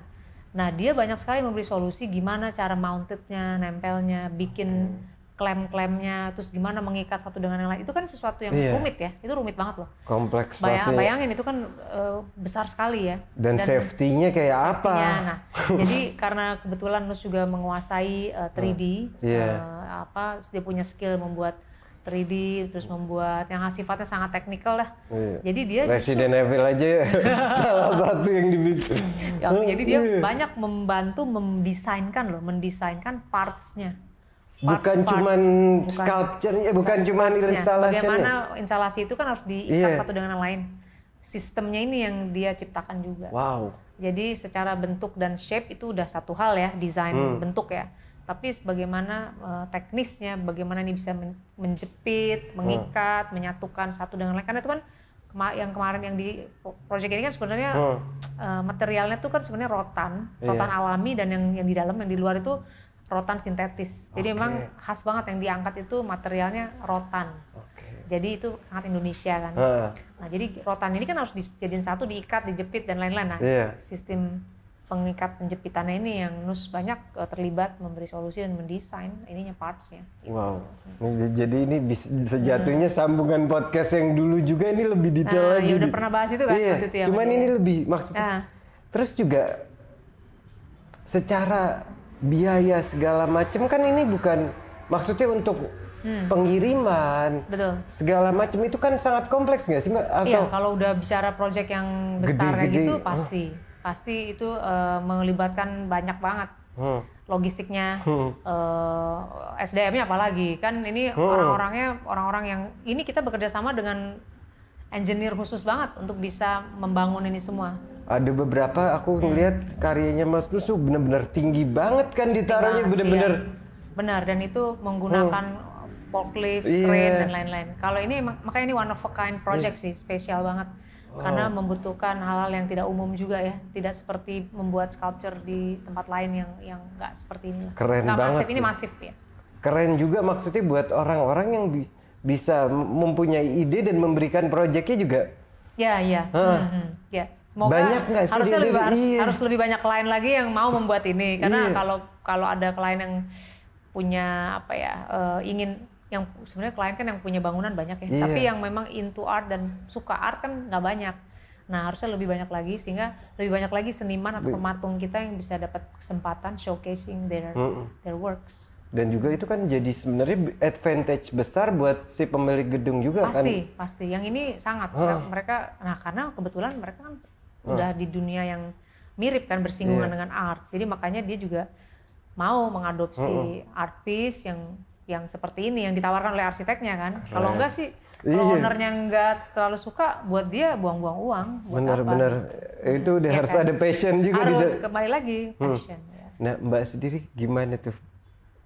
[SPEAKER 1] Nah, dia banyak sekali memberi solusi gimana cara mountednya, nempelnya, bikin hmm. klem-klemnya, terus gimana mengikat satu dengan yang lain. Itu kan sesuatu yang iya. rumit ya. Itu rumit banget loh.
[SPEAKER 2] Kompleks Bayang, pasti. Bayangin
[SPEAKER 1] itu kan uh, besar sekali ya. Dan, Dan safety-nya
[SPEAKER 2] kayak safety apa? Nah,
[SPEAKER 1] jadi karena kebetulan Nus juga menguasai uh, eh, 3D, hmm. yeah. Iya. uh, apa dia punya skill membuat 3D terus membuat yang sifatnya sangat teknikal lah. Iya. Jadi dia Resident
[SPEAKER 2] justru, Evil aja ya. salah satu yang dibikin. Ya, jadi dia iya.
[SPEAKER 1] banyak membantu mendesainkan loh, mendesainkan partsnya.
[SPEAKER 2] Parts, bukan parts, cuman bukan, sculpture eh bukan
[SPEAKER 3] cuma instalasi. Bagaimana
[SPEAKER 1] instalasi itu kan harus diikat yeah. satu dengan yang lain. Sistemnya ini yang dia ciptakan juga. Wow. Jadi secara bentuk dan shape itu udah satu hal ya, desain hmm. bentuk ya tapi bagaimana uh, eh, teknisnya, bagaimana ini bisa menjepit, hmm. mengikat, hmm. menyatukan satu dengan lain. Karena itu kan kema yang kemarin yang di proyek ini kan sebenarnya hmm. uh, materialnya itu kan sebenarnya rotan, iya. rotan yeah. alami dan yang yang di dalam, yang di luar itu rotan sintetis. Jadi okay. memang khas banget yang diangkat itu materialnya rotan. Jadi itu sangat Indonesia kan. Hmm. Nah jadi rotan ini kan harus dijadiin satu, diikat, dijepit dan lain-lain. Nah yeah. sistem pengikat penjepitannya ini yang Nus banyak eh, terlibat memberi solusi dan mendesain ininya partsnya.
[SPEAKER 2] Gitu. Wow. Jadi ini sejatuhnya mm-hmm. sambungan podcast yang dulu juga ini lebih detail nah, lagi. Ya udah pernah bahas itu kan? Iya. Itu ya, cuman ini lebih maksudnya. Nah. Terus juga secara biaya segala macam kan ini bukan maksudnya untuk hmm. pengiriman, Betul. segala macam itu kan sangat kompleks nggak sih mbak? iya,
[SPEAKER 1] kalau udah bicara proyek yang besar gede, kayak gede. gitu oh. pasti pasti itu uh, melibatkan banyak banget hmm. logistiknya hmm. Uh, eh, SDM-nya apalagi kan ini hmm. orang-orangnya orang-orang yang ini kita bekerja sama dengan engineer khusus banget untuk bisa membangun ini semua
[SPEAKER 2] ada beberapa aku hmm. lihat karyanya Mas Nusu benar benar tinggi banget kan ditaruhnya benar-benar iya.
[SPEAKER 1] benar dan itu menggunakan hmm. forklift, yeah. crane dan lain-lain. Kalau ini makanya ini one of a kind project yeah. sih, spesial banget karena oh. membutuhkan hal-hal yang tidak umum juga ya tidak seperti membuat sculpture di tempat lain yang yang nggak seperti ini keren nah, banget masif sih. ini masif ya
[SPEAKER 2] keren juga maksudnya buat orang-orang yang bi bisa mempunyai ide dan memberikan proyeknya juga
[SPEAKER 1] ya ya hmm, hmm, ya Semoga banyak nggak sih harusnya lebih, harus, iya. harus lebih banyak klien lagi yang mau membuat ini karena iya. kalau kalau ada klien yang punya apa ya uh, ingin yang sebenarnya klien kan yang punya bangunan banyak ya, yeah. tapi yang memang into art dan suka art kan nggak banyak. Nah harusnya lebih banyak lagi sehingga lebih banyak lagi seniman atau pematung kita yang bisa dapat kesempatan showcasing their mm -mm. their works.
[SPEAKER 2] Dan juga itu kan jadi sebenarnya advantage besar buat si pemilik gedung juga pasti, kan. Pasti,
[SPEAKER 1] pasti. Yang ini sangat huh. Nah, mereka nah karena kebetulan mereka kan huh. udah di dunia yang mirip kan bersinggungan yeah. dengan art. Jadi makanya dia juga mau mengadopsi uh -uh. art piece yang yang seperti ini yang ditawarkan oleh arsiteknya kan. Kalau enggak sih kalau iya. ownernya enggak terlalu suka, buat dia buang-buang uang.
[SPEAKER 2] benar-benar itu dia ya harus kan? ada passion juga. Harus di
[SPEAKER 1] kembali lagi hmm. passion.
[SPEAKER 2] Hmm. Ya. Nah Mbak sendiri gimana tuh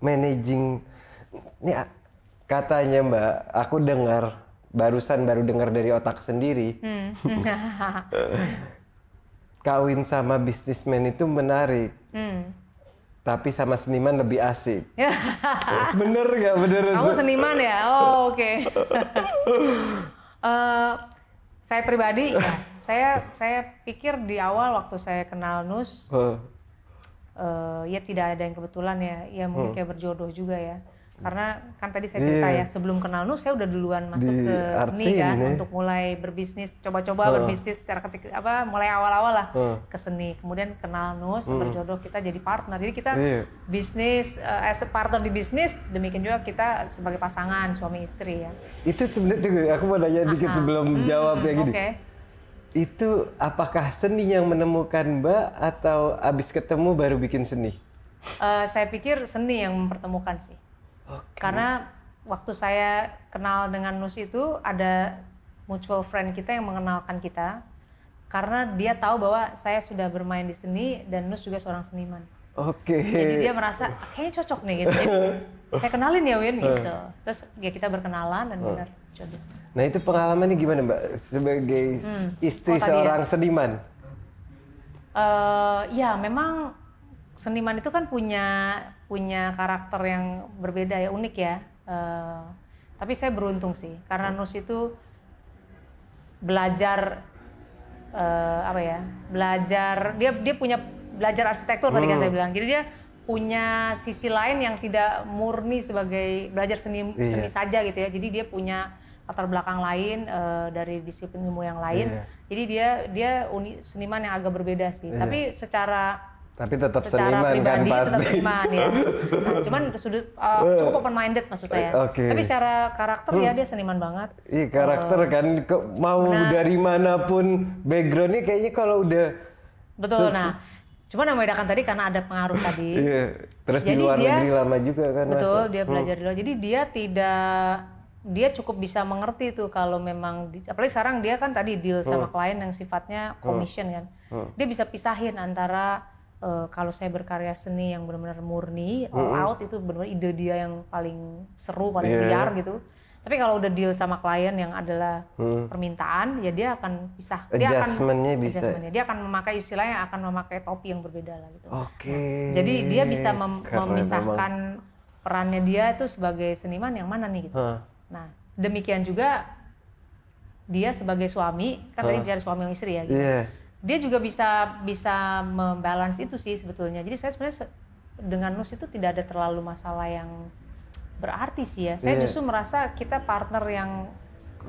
[SPEAKER 2] managing? Ini katanya Mbak, aku dengar barusan baru dengar dari otak sendiri.
[SPEAKER 3] Hmm.
[SPEAKER 2] Kawin sama bisnismen itu menarik. Hmm tapi sama seniman lebih asik. Ya. bener gak? Bener. Kamu seniman
[SPEAKER 3] ya? Oh
[SPEAKER 1] oke. Okay. uh, eh, saya pribadi, ya, saya saya pikir di awal waktu saya kenal Nus, uh. Uh, ya tidak ada yang kebetulan ya, ya mungkin hmm. kayak berjodoh juga ya. Hmm. Karena kan tadi saya cerita yeah. ya, sebelum kenal Nus saya udah duluan masuk Di ke seni kan ini. untuk mulai berbisnis, coba-coba uh. berbisnis secara kecil apa mulai awal-awal lah uh. ke seni. Kemudian kenal Nus uh. berjodoh kita jadi partner. Jadi kita yeah. bisnis uh, as a partner di bisnis, demikian juga kita sebagai pasangan suami istri ya.
[SPEAKER 2] Itu sebenarnya aku mau nanya dikit uh sebelum hmm, jawab ya gini. Okay itu apakah seni yang menemukan Mbak atau abis ketemu baru bikin seni?
[SPEAKER 1] Uh, saya pikir seni yang mempertemukan sih. Okay. Karena waktu saya kenal dengan Nus itu ada mutual friend kita yang mengenalkan kita karena dia tahu bahwa saya sudah bermain di seni dan Nus juga seorang seniman.
[SPEAKER 2] Oke. Okay. Jadi dia
[SPEAKER 1] merasa ah, kayaknya cocok nih gitu. Jadi, saya kenalin ya Win eh. gitu. Terus ya kita berkenalan dan eh. benar
[SPEAKER 2] jodoh. Nah itu pengalamannya gimana Mbak sebagai hmm. istri oh, seorang ya. seniman?
[SPEAKER 1] Uh, ya memang seniman itu kan punya punya karakter yang berbeda ya unik ya. Uh, tapi saya beruntung sih karena hmm. Nus itu belajar uh, apa ya? Belajar dia dia punya belajar arsitektur hmm. tadi kan hmm. saya bilang. Jadi dia punya sisi lain yang tidak murni sebagai belajar seni iya. seni saja gitu ya. Jadi dia punya latar belakang lain uh, dari disiplin ilmu yang lain. Iya. Jadi dia dia seniman yang agak berbeda sih. Iya. Tapi secara
[SPEAKER 2] tapi tetap Secara seniman kan pasti. Tetap seniman ya. Nah, cuman
[SPEAKER 1] sudut uh, eh. cukup open minded maksud saya. Okay. Tapi secara karakter ya hmm. dia seniman banget. Iya
[SPEAKER 2] karakter uh, kan mau nah, dari manapun backgroundnya kayaknya kalau udah
[SPEAKER 1] betul. nah cuman yang bedakan tadi karena ada pengaruh tadi. Iya.
[SPEAKER 2] Terus Jadi di luar dia, negeri lama juga kan. Betul, masa. Ya? dia belajar di hmm.
[SPEAKER 1] luar. Jadi dia tidak dia cukup bisa mengerti tuh kalau memang apalagi sekarang dia kan tadi deal sama hmm. klien yang sifatnya hmm. commission kan. Hmm. Dia bisa pisahin antara uh, kalau saya berkarya seni yang benar-benar murni all mm -hmm. out itu benar-benar ide dia yang paling seru paling yeah. liar gitu tapi kalau udah deal sama klien yang adalah hmm. permintaan, ya dia akan pisah. Dia akan bisa. Dia akan memakai istilahnya akan memakai topi yang berbeda lah
[SPEAKER 3] gitu. Oke. Okay. Nah, jadi dia bisa mem Keren memisahkan
[SPEAKER 1] memang. perannya dia itu sebagai seniman yang mana nih gitu. Huh. Nah, demikian juga dia sebagai suami, kan huh. tadi dia suami yang istri ya gitu. Yeah dia juga bisa bisa membalance itu sih sebetulnya jadi saya sebenarnya dengan nus itu tidak ada terlalu masalah yang berarti sih ya saya yeah. justru merasa kita partner yang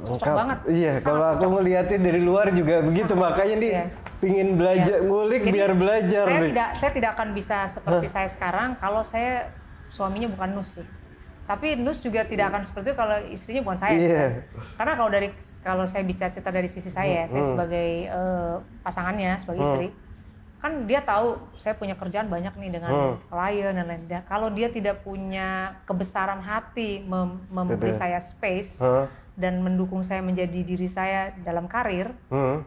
[SPEAKER 2] cocok banget iya kalau aku ngeliatin dari luar juga begitu makanya nih yeah. pingin iya. belajar yeah. ngulik jadi, biar belajar saya tidak
[SPEAKER 1] saya tidak akan bisa seperti huh? saya sekarang kalau saya suaminya bukan nus sih tapi Nus juga tidak akan seperti itu kalau istrinya bukan saya yeah. kan? karena kalau dari kalau saya bisa cerita dari sisi saya mm. saya sebagai uh, pasangannya sebagai mm. istri kan dia tahu saya punya kerjaan banyak nih dengan hmm. klien dan lain-lain. Kalau dia tidak punya kebesaran hati mem memberi Bebe. saya space dan mendukung saya menjadi diri saya dalam karir, hmm.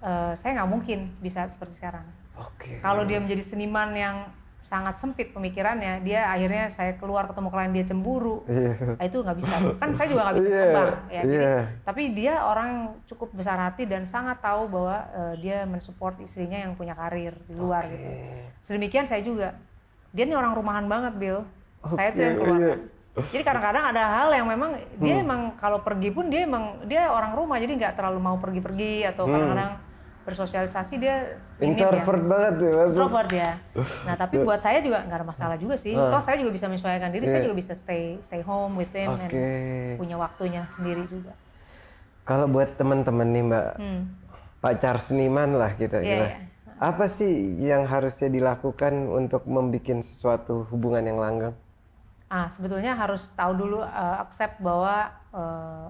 [SPEAKER 1] uh, saya nggak mungkin bisa seperti sekarang.
[SPEAKER 3] Okay. Kalau dia
[SPEAKER 1] menjadi seniman yang sangat sempit pemikirannya dia hmm. akhirnya saya keluar ketemu klien dia cemburu yeah. nah, itu nggak bisa kan saya juga nggak bisa yeah. Iya, ya yeah. jadi iya. tapi dia orang cukup besar hati dan sangat tahu bahwa uh, dia mensupport istrinya yang punya karir di luar okay. gitu sedemikian saya juga dia ini orang rumahan banget Bill okay. saya tuh yang keluar
[SPEAKER 3] yeah. Jadi
[SPEAKER 1] kadang-kadang ada hal yang memang dia hmm. emang kalau pergi pun dia emang dia orang rumah jadi nggak terlalu mau pergi-pergi atau hmm. kadang-kadang hmm bersosialisasi dia introvert
[SPEAKER 2] ya. banget ya introvert
[SPEAKER 1] ya nah tapi buat saya juga nggak ada masalah juga sih uh. saya juga bisa menyesuaikan diri yeah. saya iya. juga bisa stay stay home with him okay.
[SPEAKER 2] and punya
[SPEAKER 1] waktunya sendiri juga
[SPEAKER 2] kalau buat teman-teman nih mbak hmm. seniman seniman lah kita ya. yeah, yeah. apa sih yang harusnya dilakukan untuk membuat sesuatu hubungan yang langgeng
[SPEAKER 1] ah sebetulnya harus tahu dulu uh, accept bahwa uh,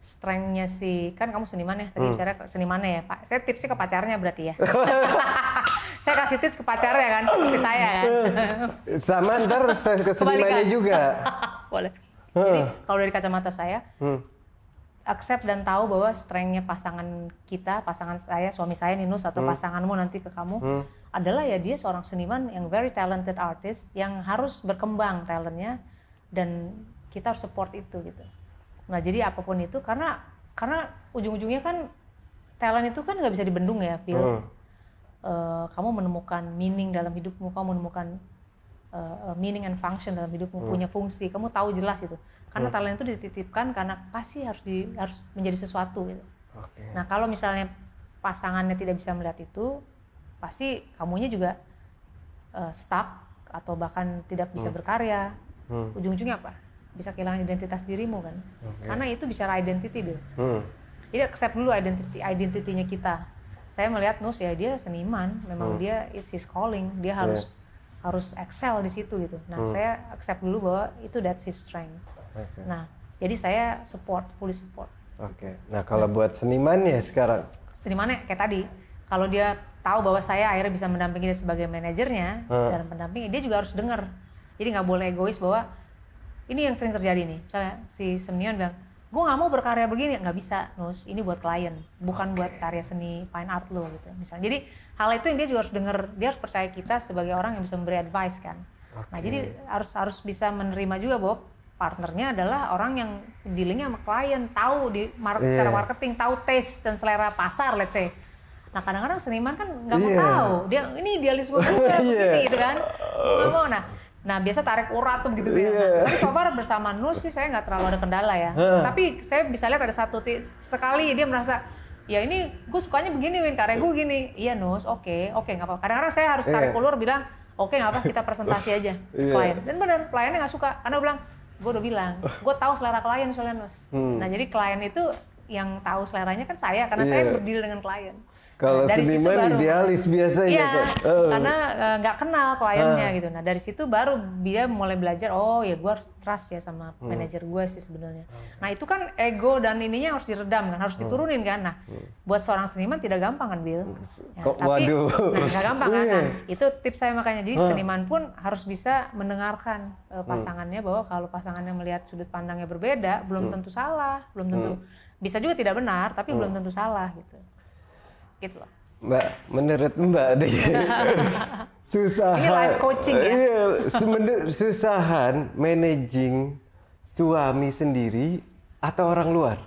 [SPEAKER 1] strengthnya sih kan kamu seniman ya tadi hmm. bicara seniman ya pak saya tipsnya ke pacarnya berarti ya saya kasih tips ke pacarnya kan seperti saya kan
[SPEAKER 2] sama ntar ke senimannya juga boleh jadi
[SPEAKER 1] kalau dari kacamata saya hmm. accept dan tahu bahwa strengthnya pasangan kita pasangan saya suami saya Ninus atau hmm. pasanganmu nanti ke kamu hmm. adalah ya dia seorang seniman yang very talented artist yang harus berkembang talentnya dan kita harus support itu gitu nggak jadi apapun itu karena karena ujung-ujungnya kan talent itu kan nggak bisa dibendung ya Phil hmm. uh, kamu menemukan meaning dalam hidupmu kamu menemukan uh, meaning and function dalam hidupmu hmm. punya fungsi kamu tahu jelas itu karena hmm. talent itu dititipkan karena pasti harus di, harus menjadi sesuatu gitu okay. nah kalau misalnya pasangannya tidak bisa melihat itu pasti kamunya juga uh, stuck atau bahkan tidak bisa hmm. berkarya hmm. ujung-ujungnya apa bisa kehilangan identitas dirimu kan
[SPEAKER 3] okay. karena itu
[SPEAKER 1] bicara identity bil, hmm. jadi accept dulu identity identitinya kita saya melihat Nus ya dia seniman memang hmm. dia it's his calling dia harus yeah. harus excel di situ gitu nah hmm. saya accept dulu bahwa itu that's his strength okay. nah jadi saya support fully support
[SPEAKER 2] oke okay. nah kalau nah. buat ya sekarang
[SPEAKER 1] senimannya kayak tadi kalau dia tahu bahwa saya akhirnya bisa mendampingi dia sebagai manajernya hmm. dan pendamping dia juga harus dengar jadi nggak boleh egois bahwa ini yang sering terjadi nih misalnya si senior bilang gue nggak mau berkarya begini nggak bisa nus ini buat klien bukan okay. buat karya seni fine art lo gitu misalnya jadi hal itu yang dia juga harus dengar dia harus percaya kita sebagai orang yang bisa memberi advice kan okay. nah jadi harus harus bisa menerima juga bahwa partnernya adalah orang yang dealingnya sama klien tahu di market, yeah. secara marketing tahu taste dan selera pasar let's say Nah kadang-kadang seniman kan nggak mau yeah. tahu dia ini idealisme gue yeah. begini gitu kan
[SPEAKER 3] nggak
[SPEAKER 1] mau nah Nah biasa tarik urat tuh begitu yeah. Iya. ya. tapi so far bersama Nus sih saya nggak terlalu ada kendala ya. Uh. Tapi saya bisa lihat ada satu titik sekali dia merasa ya ini gue sukanya begini Win karena gue gini. Iya Nus, oke okay, oke okay, nggak apa-apa. Kadang-kadang saya harus tarik yeah. ulur bilang oke okay, nggak apa kita presentasi aja yeah. klien. Dan benar kliennya nggak suka karena bilang gue udah bilang gue tahu selera klien soalnya Nus. Hmm. Nah jadi klien itu yang tahu seleranya kan saya karena yeah. saya berdeal dengan klien. Kalau nah, seniman baru, idealis
[SPEAKER 2] biasa ya, uh. Iya, eh. karena
[SPEAKER 1] eh, nggak uh, kenal kliennya uh. gitu. Nah dari situ baru dia mulai belajar. Oh ya gue harus trust ya sama hmm. manajer gue sih sebenarnya. Hmm. Nah itu kan ego dan ininya harus diredam kan, harus hmm. diturunin kan. Nah hmm. buat seorang seniman tidak gampang kan Bill. Hmm. Ya, Kok, tapi waduh. Nah, gak gampang kan. Iya. Nah, itu tips saya makanya. Jadi ah. seniman pun harus bisa mendengarkan uh, pasangannya bahwa kalau pasangannya melihat sudut pandangnya berbeda, belum tentu salah, belum tentu bisa juga tidak benar, tapi belum tentu salah gitu
[SPEAKER 3] gitu loh
[SPEAKER 2] Mbak, menurut Mbak deh, susahan. Ini life coaching ya? Iya, susahan managing suami sendiri atau orang luar?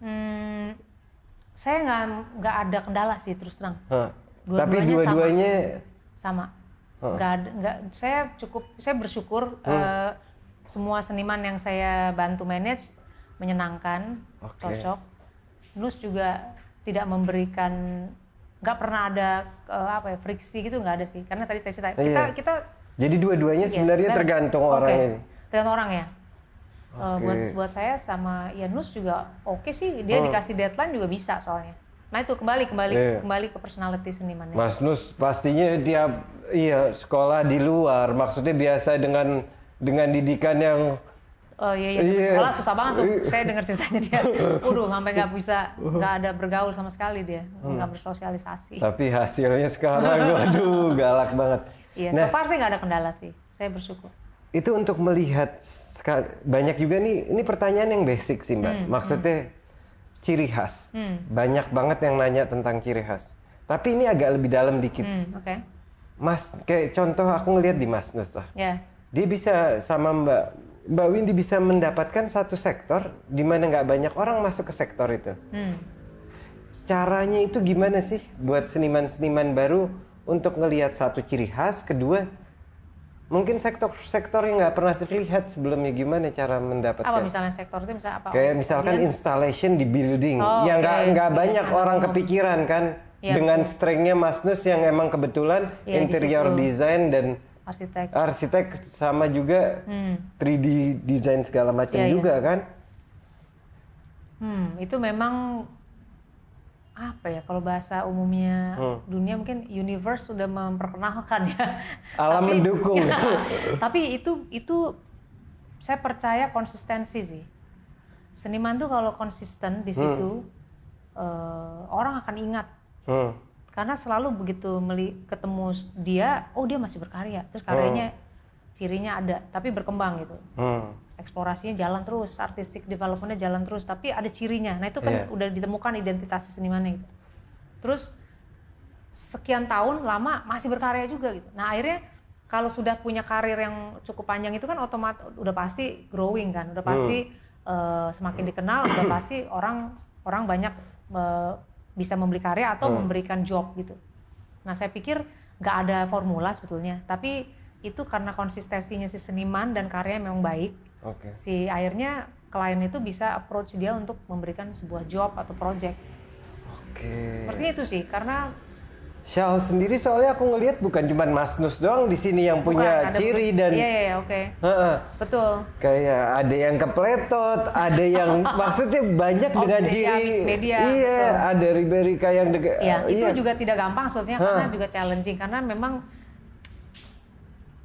[SPEAKER 3] Hmm,
[SPEAKER 1] saya nggak nggak ada kendala sih terus terang.
[SPEAKER 2] Hah, dua tapi dua-duanya
[SPEAKER 1] sama. Nggak nggak, saya cukup, saya bersyukur hmm. uh, semua seniman yang saya bantu manage menyenangkan, okay. cocok Nus juga tidak memberikan nggak pernah ada uh, apa ya friksi gitu nggak ada sih karena tadi saya cerita iya. kita kita
[SPEAKER 2] jadi dua-duanya iya, sebenarnya tergantung okay. orangnya
[SPEAKER 1] tergantung orang ya eh, okay. uh, buat buat saya sama ya Nus juga oke okay sih dia hmm. dikasih deadline juga bisa soalnya nah itu kembali kembali yeah. kembali ke personality senimannya Mas
[SPEAKER 2] Nus pastinya dia iya sekolah di luar maksudnya biasa dengan dengan didikan yang
[SPEAKER 1] Oh iya, iya. Yeah. sekolah susah banget tuh. Iya. Saya dengar ceritanya dia, waduh sampai nggak bisa, nggak ada bergaul sama sekali dia, hmm. nggak hmm. bersosialisasi. Tapi
[SPEAKER 2] hasilnya sekarang, waduh, galak banget. Iya, nah, so far
[SPEAKER 1] sih nggak ada kendala sih. Saya bersyukur.
[SPEAKER 2] Itu untuk melihat banyak juga nih, ini pertanyaan yang basic sih mbak. Hmm, Maksudnya hmm. ciri khas. Hmm. Banyak banget yang nanya tentang ciri khas. Tapi ini agak lebih dalam dikit. Hmm, Oke. Okay. Mas, kayak contoh aku ngelihat di Mas Nus lah. Yeah. Dia bisa sama Mbak Mbak Windy bisa mendapatkan satu sektor di mana nggak banyak orang masuk ke sektor itu. Hmm. Caranya itu gimana sih buat seniman-seniman baru untuk ngelihat satu ciri khas, kedua mungkin sektor-sektor yang nggak pernah terlihat sebelumnya gimana cara mendapatkan apa misalnya sektor itu misalnya apa kayak misalkan audience? installation di building oh, yang nggak okay. nggak banyak Bisa orang kepikiran kan ya, dengan strengthnya Mas Nus yang emang kebetulan ya, interior di design dan arsitek arsitek sama juga hmm. 3D desain segala macam yeah, iya. juga yeah. kan
[SPEAKER 1] hmm itu memang apa ya kalau bahasa umumnya hmm. dunia mungkin universe sudah memperkenalkan ya
[SPEAKER 3] alam tapi, mendukung ya,
[SPEAKER 1] tapi itu itu saya percaya konsistensi sih seniman tuh kalau konsisten di situ hmm. uh, orang akan ingat hmm karena selalu begitu meli ketemu dia oh dia masih berkarya terus karyanya hmm. cirinya ada tapi berkembang gitu hmm. eksplorasinya jalan terus artistik developmentnya jalan terus tapi ada cirinya nah itu kan yeah. udah ditemukan identitas senimannya gitu terus sekian tahun lama masih berkarya juga gitu nah akhirnya kalau sudah punya karir yang cukup panjang itu kan otomatis udah pasti growing kan udah pasti hmm. uh, semakin dikenal udah pasti orang orang banyak uh, bisa membeli karya atau hmm. memberikan job gitu. Nah saya pikir nggak ada formula sebetulnya, tapi itu karena konsistensinya si seniman dan karya memang baik. Okay. Si akhirnya klien itu bisa approach dia untuk memberikan sebuah job atau project.
[SPEAKER 2] Oke. Okay. Seperti
[SPEAKER 1] itu sih, karena
[SPEAKER 2] Shell sendiri soalnya aku ngelihat bukan cuma Mas Nus doang di sini yang punya bukan, ciri ada, dan iya iya, iya oke okay. uh -uh. betul kayak ada yang kepletot ada yang maksudnya banyak dengan ciri ya, media, iya betul. ada Riberika yang dega, iya, uh, itu iya. juga
[SPEAKER 1] tidak gampang sebetulnya huh. karena juga challenging karena memang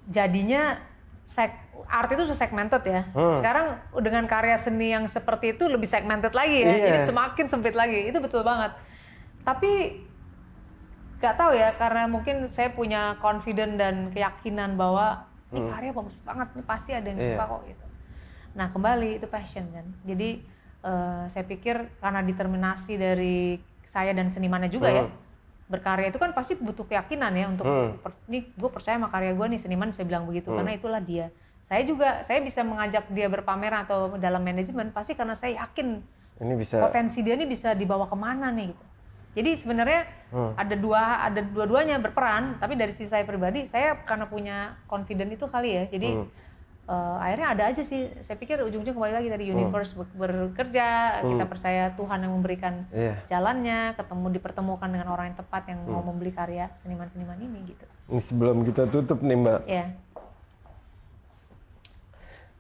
[SPEAKER 1] jadinya sek art itu segmented ya. Hmm. Sekarang dengan karya seni yang seperti itu lebih segmented lagi ya. Iya. Jadi semakin sempit lagi. Itu betul banget. Tapi nggak tahu ya karena mungkin saya punya confident dan keyakinan bahwa ini hmm. karya bagus banget ini pasti ada yang yeah. suka kok gitu nah kembali itu passion kan jadi uh, saya pikir karena determinasi dari saya dan senimannya juga ya, hmm. ya berkarya itu kan pasti butuh keyakinan ya untuk hmm. per, ini gue percaya sama karya gue nih seniman bisa bilang begitu hmm. karena itulah dia saya juga saya bisa mengajak dia berpamer atau dalam manajemen pasti karena saya yakin
[SPEAKER 2] ini bisa potensi
[SPEAKER 1] dia ini bisa dibawa kemana nih gitu jadi sebenarnya hmm. ada dua ada dua-duanya berperan, tapi dari sisi saya pribadi saya karena punya confident itu kali ya. Jadi hmm. uh, akhirnya ada aja sih. Saya pikir ujungnya kembali lagi dari hmm. universe hmm. bekerja, hmm. kita percaya Tuhan yang memberikan yeah. jalannya, ketemu dipertemukan dengan orang yang tepat yang hmm. mau membeli karya seniman-seniman ini gitu.
[SPEAKER 2] Ini Sebelum kita tutup nih, Mbak. Yeah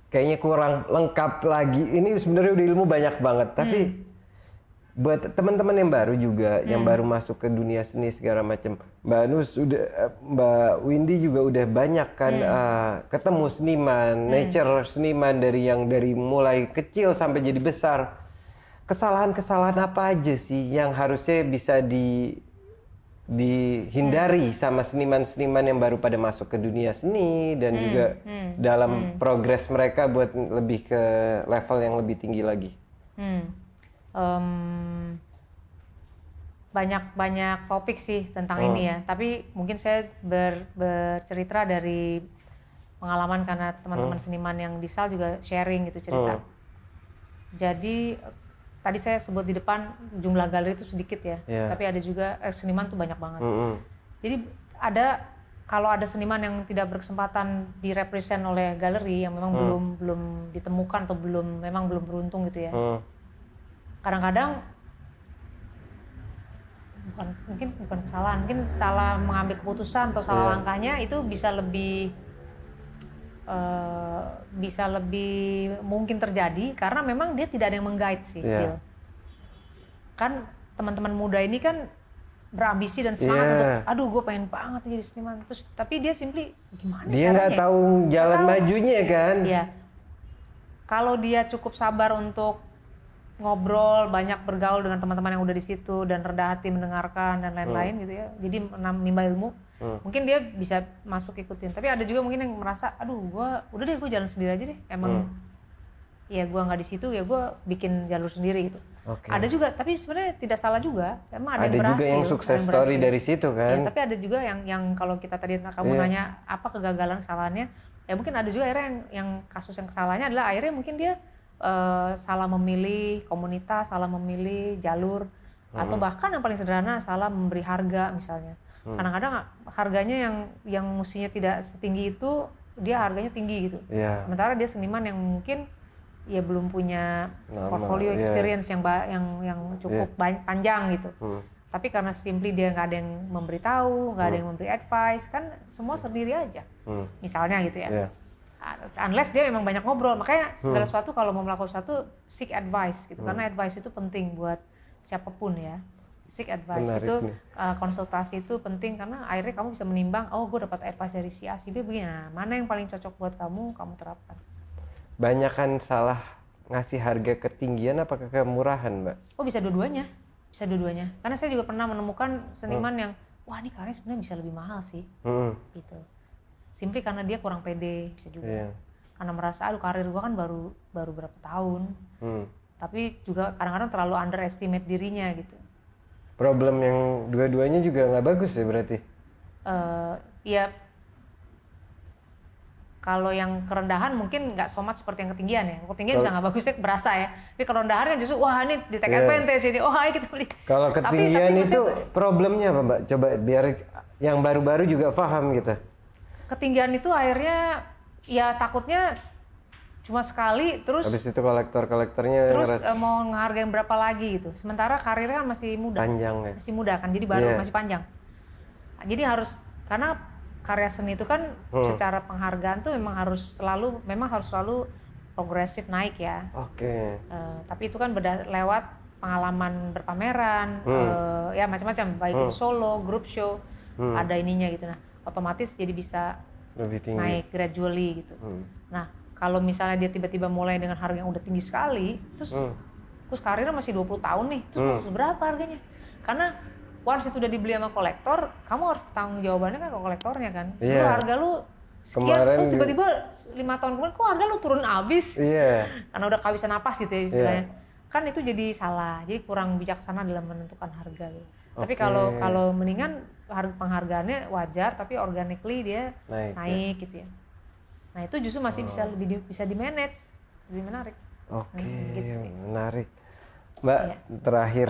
[SPEAKER 2] kayaknya kurang lengkap lagi. Ini sebenarnya udah ilmu banyak banget, tapi hmm buat teman-teman yang baru juga hmm. yang baru masuk ke dunia seni segala macam mbak Nus udah eh, mbak Windy juga udah banyak kan hmm. uh, ketemu seniman hmm. nature seniman dari yang dari mulai kecil sampai jadi besar kesalahan-kesalahan apa aja sih yang harusnya bisa di dihindari hmm. sama seniman-seniman yang baru pada masuk ke dunia seni dan hmm. juga hmm. dalam hmm. progres mereka buat lebih ke level yang lebih tinggi lagi.
[SPEAKER 3] Hmm um,
[SPEAKER 1] banyak-banyak topik sih tentang oh. ini ya. Tapi mungkin saya ber, bercerita dari pengalaman karena teman-teman oh. seniman yang di SAL juga sharing gitu cerita. oh. Jadi tadi saya sebut di depan jumlah galeri itu sedikit ya, yeah. tapi ada juga eh, seniman tuh banyak banget. Hmm. Jadi ada kalau ada seniman yang tidak berkesempatan direpresent oleh galeri yang memang hmm. belum belum ditemukan atau belum memang belum beruntung gitu ya. Hmm kadang-kadang bukan mungkin bukan kesalahan mungkin salah mengambil keputusan atau salah yeah. langkahnya itu bisa lebih uh, bisa lebih mungkin terjadi karena memang dia tidak ada yang menggait sih yeah. kan teman-teman muda ini kan berambisi dan semangat yeah. untuk aduh gue pengen banget jadi seniman terus tapi dia simply gimana dia nggak ya? tahu jalan gak tahu. majunya
[SPEAKER 2] kan Iya.
[SPEAKER 1] kalau dia cukup sabar untuk ngobrol banyak bergaul dengan teman-teman yang udah di situ dan rendah hati mendengarkan dan lain-lain hmm. gitu ya jadi menimba ilmu hmm. mungkin dia bisa masuk ikutin tapi ada juga mungkin yang merasa aduh gue udah deh gue jalan sendiri aja deh emang hmm. ya gue nggak di situ ya gue bikin jalur sendiri gitu okay. ada juga tapi sebenarnya tidak salah juga emang ada, ada yang berhasil juga yang sukses yang story dari situ ya, kan ya, tapi ada juga yang yang kalau kita tadi kamu yeah. nanya apa kegagalan kesalahannya ya mungkin ada juga akhirnya yang, yang kasus yang kesalahannya adalah akhirnya mungkin dia uh, salah memilih komunitas, salah memilih jalur, hmm. atau bahkan yang paling sederhana salah memberi harga misalnya. Hmm. Kadang-kadang hmm. harganya yang yang mestinya tidak setinggi itu dia harganya tinggi gitu. Yeah. Sementara dia seniman yang mungkin ya belum punya Nama, portfolio iya. experience yeah. yang yang yang cukup yeah. panjang gitu. Hmm. Tapi karena simply dia nggak ada yang memberitahu, nggak hmm. ada yang memberi advice, kan semua sendiri aja. Hmm. Misalnya gitu ya. Yeah unless dia memang banyak ngobrol hmm. makanya segala hmm. sesuatu kalau mau melakukan sesuatu seek advice gitu hmm. karena advice itu penting buat siapapun ya seek advice Menarik itu uh, konsultasi itu penting karena akhirnya kamu bisa menimbang oh gue dapat advice dari si A si B begini nah, mana yang paling cocok buat kamu kamu terapkan
[SPEAKER 2] banyakan salah ngasih harga ketinggian apa ke kemurahan mbak
[SPEAKER 1] oh bisa dua-duanya bisa dua-duanya karena saya juga pernah menemukan seniman hmm. yang wah ini karya sebenarnya bisa lebih mahal sih hmm. gitu simply karena dia kurang pede bisa juga yeah. karena merasa aduh karir gue kan baru baru berapa tahun hmm. tapi juga kadang-kadang terlalu underestimate dirinya gitu
[SPEAKER 2] problem yang dua-duanya juga nggak bagus ya berarti
[SPEAKER 1] uh, ya kalau yang kerendahan mungkin nggak somat seperti yang ketinggian ya. Ketinggian bisa nggak ya, berasa ya. Tapi kerendahan kan justru wah ini di TKPNT yeah. jadi oh ayo kita beli.
[SPEAKER 2] Kalau ketinggian tapi, tapi itu problemnya apa mbak? Coba biar yang baru-baru juga paham gitu
[SPEAKER 1] ketinggian itu akhirnya ya takutnya cuma sekali terus habis itu
[SPEAKER 2] kolektor-kolektornya terus ngeras... Eh,
[SPEAKER 1] mau yang berapa lagi gitu sementara karirnya kan masih muda panjang ya masih muda kan jadi baru yeah. masih panjang jadi harus karena karya seni itu kan hmm. secara penghargaan tuh memang harus selalu memang harus selalu progresif naik ya
[SPEAKER 3] oke okay. uh,
[SPEAKER 1] eh, tapi itu kan beda lewat pengalaman berpameran hmm. uh, ya macam-macam baik hmm. itu solo grup show hmm. ada ininya gitu nah otomatis jadi bisa
[SPEAKER 2] lebih tinggi. naik
[SPEAKER 1] gradually gitu. Hmm. Nah, kalau misalnya dia tiba-tiba mulai dengan harga yang udah tinggi sekali, terus hmm. terus karirnya masih 20 tahun nih, terus hmm. berapa harganya? Karena once itu udah dibeli sama kolektor, kamu harus tanggung jawabannya kan ke kolektornya kan. Yeah. Lu iya. harga lu
[SPEAKER 2] sekian, Kemarin lu tiba-tiba
[SPEAKER 1] lima tahun kemudian kok harga lu turun abis? Iya. Yeah. Karena udah kehabisan napas gitu ya iya. istilahnya. Yeah. Kan itu jadi salah, jadi kurang bijaksana dalam menentukan harga. Gitu.
[SPEAKER 3] Okay. Tapi kalau kalau
[SPEAKER 1] mendingan penghargaannya wajar tapi organically dia naik, ya. naik ya. gitu ya nah itu justru masih oh. bisa lebih di, bisa di manage lebih menarik
[SPEAKER 2] oke okay, hmm, gitu menarik mbak ya. terakhir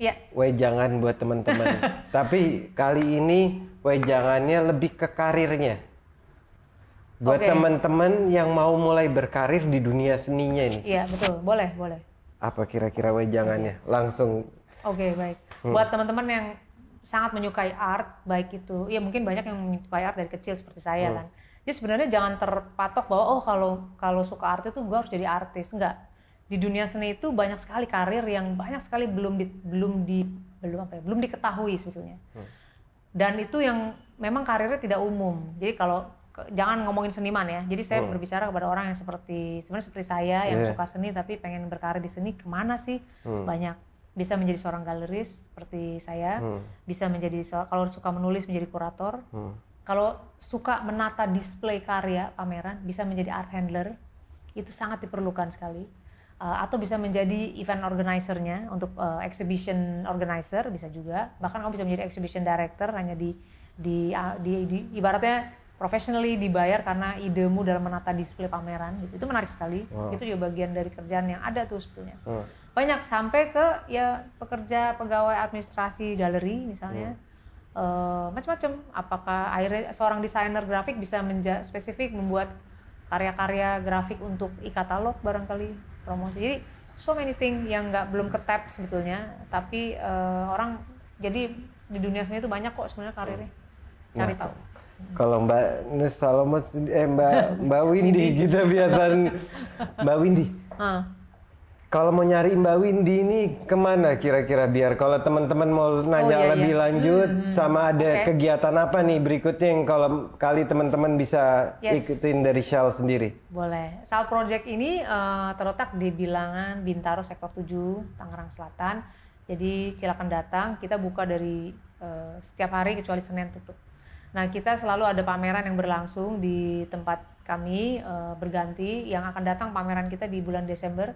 [SPEAKER 2] ya weh jangan buat teman-teman tapi kali ini wejangannya jangannya lebih ke karirnya buat okay. teman-teman yang mau mulai berkarir di dunia seninya ini iya
[SPEAKER 1] betul boleh boleh
[SPEAKER 2] apa kira-kira wejangannya iya. langsung
[SPEAKER 1] oke okay, baik hmm. buat teman-teman yang sangat menyukai art baik itu ya mungkin banyak yang menyukai art dari kecil seperti saya hmm. kan jadi sebenarnya jangan terpatok bahwa oh kalau kalau suka art itu gue harus jadi artis enggak di dunia seni itu banyak sekali karir yang banyak sekali belum di, belum di belum apa ya belum diketahui sebetulnya hmm. dan itu yang memang karirnya tidak umum jadi kalau jangan ngomongin seniman ya. Jadi saya hmm. berbicara kepada orang yang seperti sebenarnya seperti saya yang yeah. suka seni tapi pengen berkarir di seni kemana sih hmm. banyak bisa menjadi seorang galeris seperti saya, hmm. bisa menjadi kalau suka menulis menjadi kurator, hmm. kalau suka menata display karya pameran bisa menjadi art handler, itu sangat diperlukan sekali. Uh, atau bisa menjadi event organizer-nya untuk uh, exhibition organizer bisa juga. Bahkan kamu bisa menjadi exhibition director hanya di di, uh, di, di ibaratnya professionally dibayar karena idemu dalam menata display pameran gitu. Itu menarik sekali. Wow. Itu juga bagian dari kerjaan yang ada tuh sebetulnya. Hmm banyak sampai ke ya pekerja pegawai administrasi galeri misalnya hmm. e, eh, macam-macam apakah akhirnya seorang desainer grafik bisa menja spesifik membuat karya-karya grafik untuk e-katalog barangkali promosi jadi so many thing yang nggak belum tap sebetulnya tapi e, orang jadi di dunia seni itu banyak kok sebenarnya karirnya hmm. cari tahu hmm.
[SPEAKER 2] kalau Mbak Nusalomo, eh Mbak Mbak Windy, kita biasa Mbak Windy uh kalau mau nyari Mbak Windy ini kemana kira-kira biar kalau teman-teman mau nanya oh, iya, lebih iya. lanjut hmm, sama ada okay. kegiatan apa nih berikutnya yang kalau kali teman-teman bisa yes. ikutin dari Shell sendiri?
[SPEAKER 1] Boleh. Shell Project ini uh, terletak di bilangan Bintaro Sektor 7, Tangerang Selatan. Jadi silakan datang, kita buka dari uh, setiap hari kecuali Senin tutup. Nah, kita selalu ada pameran yang berlangsung di tempat kami uh, berganti yang akan datang pameran kita di bulan Desember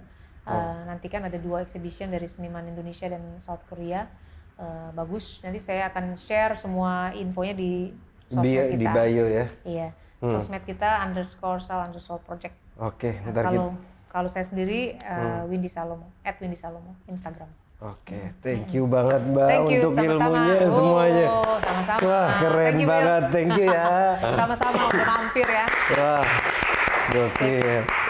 [SPEAKER 1] Uh, nanti kan ada dua exhibition dari seniman Indonesia dan South Korea. Uh, bagus. Nanti saya akan share semua infonya di
[SPEAKER 2] sosmed Bio, kita. Di bio ya. Iya. Hmm. Sosmed
[SPEAKER 1] kita underscore sal underscore project.
[SPEAKER 2] Oke. Okay, nah, kalau
[SPEAKER 1] kalau saya sendiri uh, hmm. Windy Salomo, at Windy Salomo, Instagram.
[SPEAKER 2] Oke, okay, thank hmm. you banget Mbak thank you, untuk sama -sama. ilmunya oh, semuanya. Sama-sama. Wah, keren thank you, banget. Thank you ya.
[SPEAKER 3] sama-sama untuk mampir ya.
[SPEAKER 2] Wah. Gokil.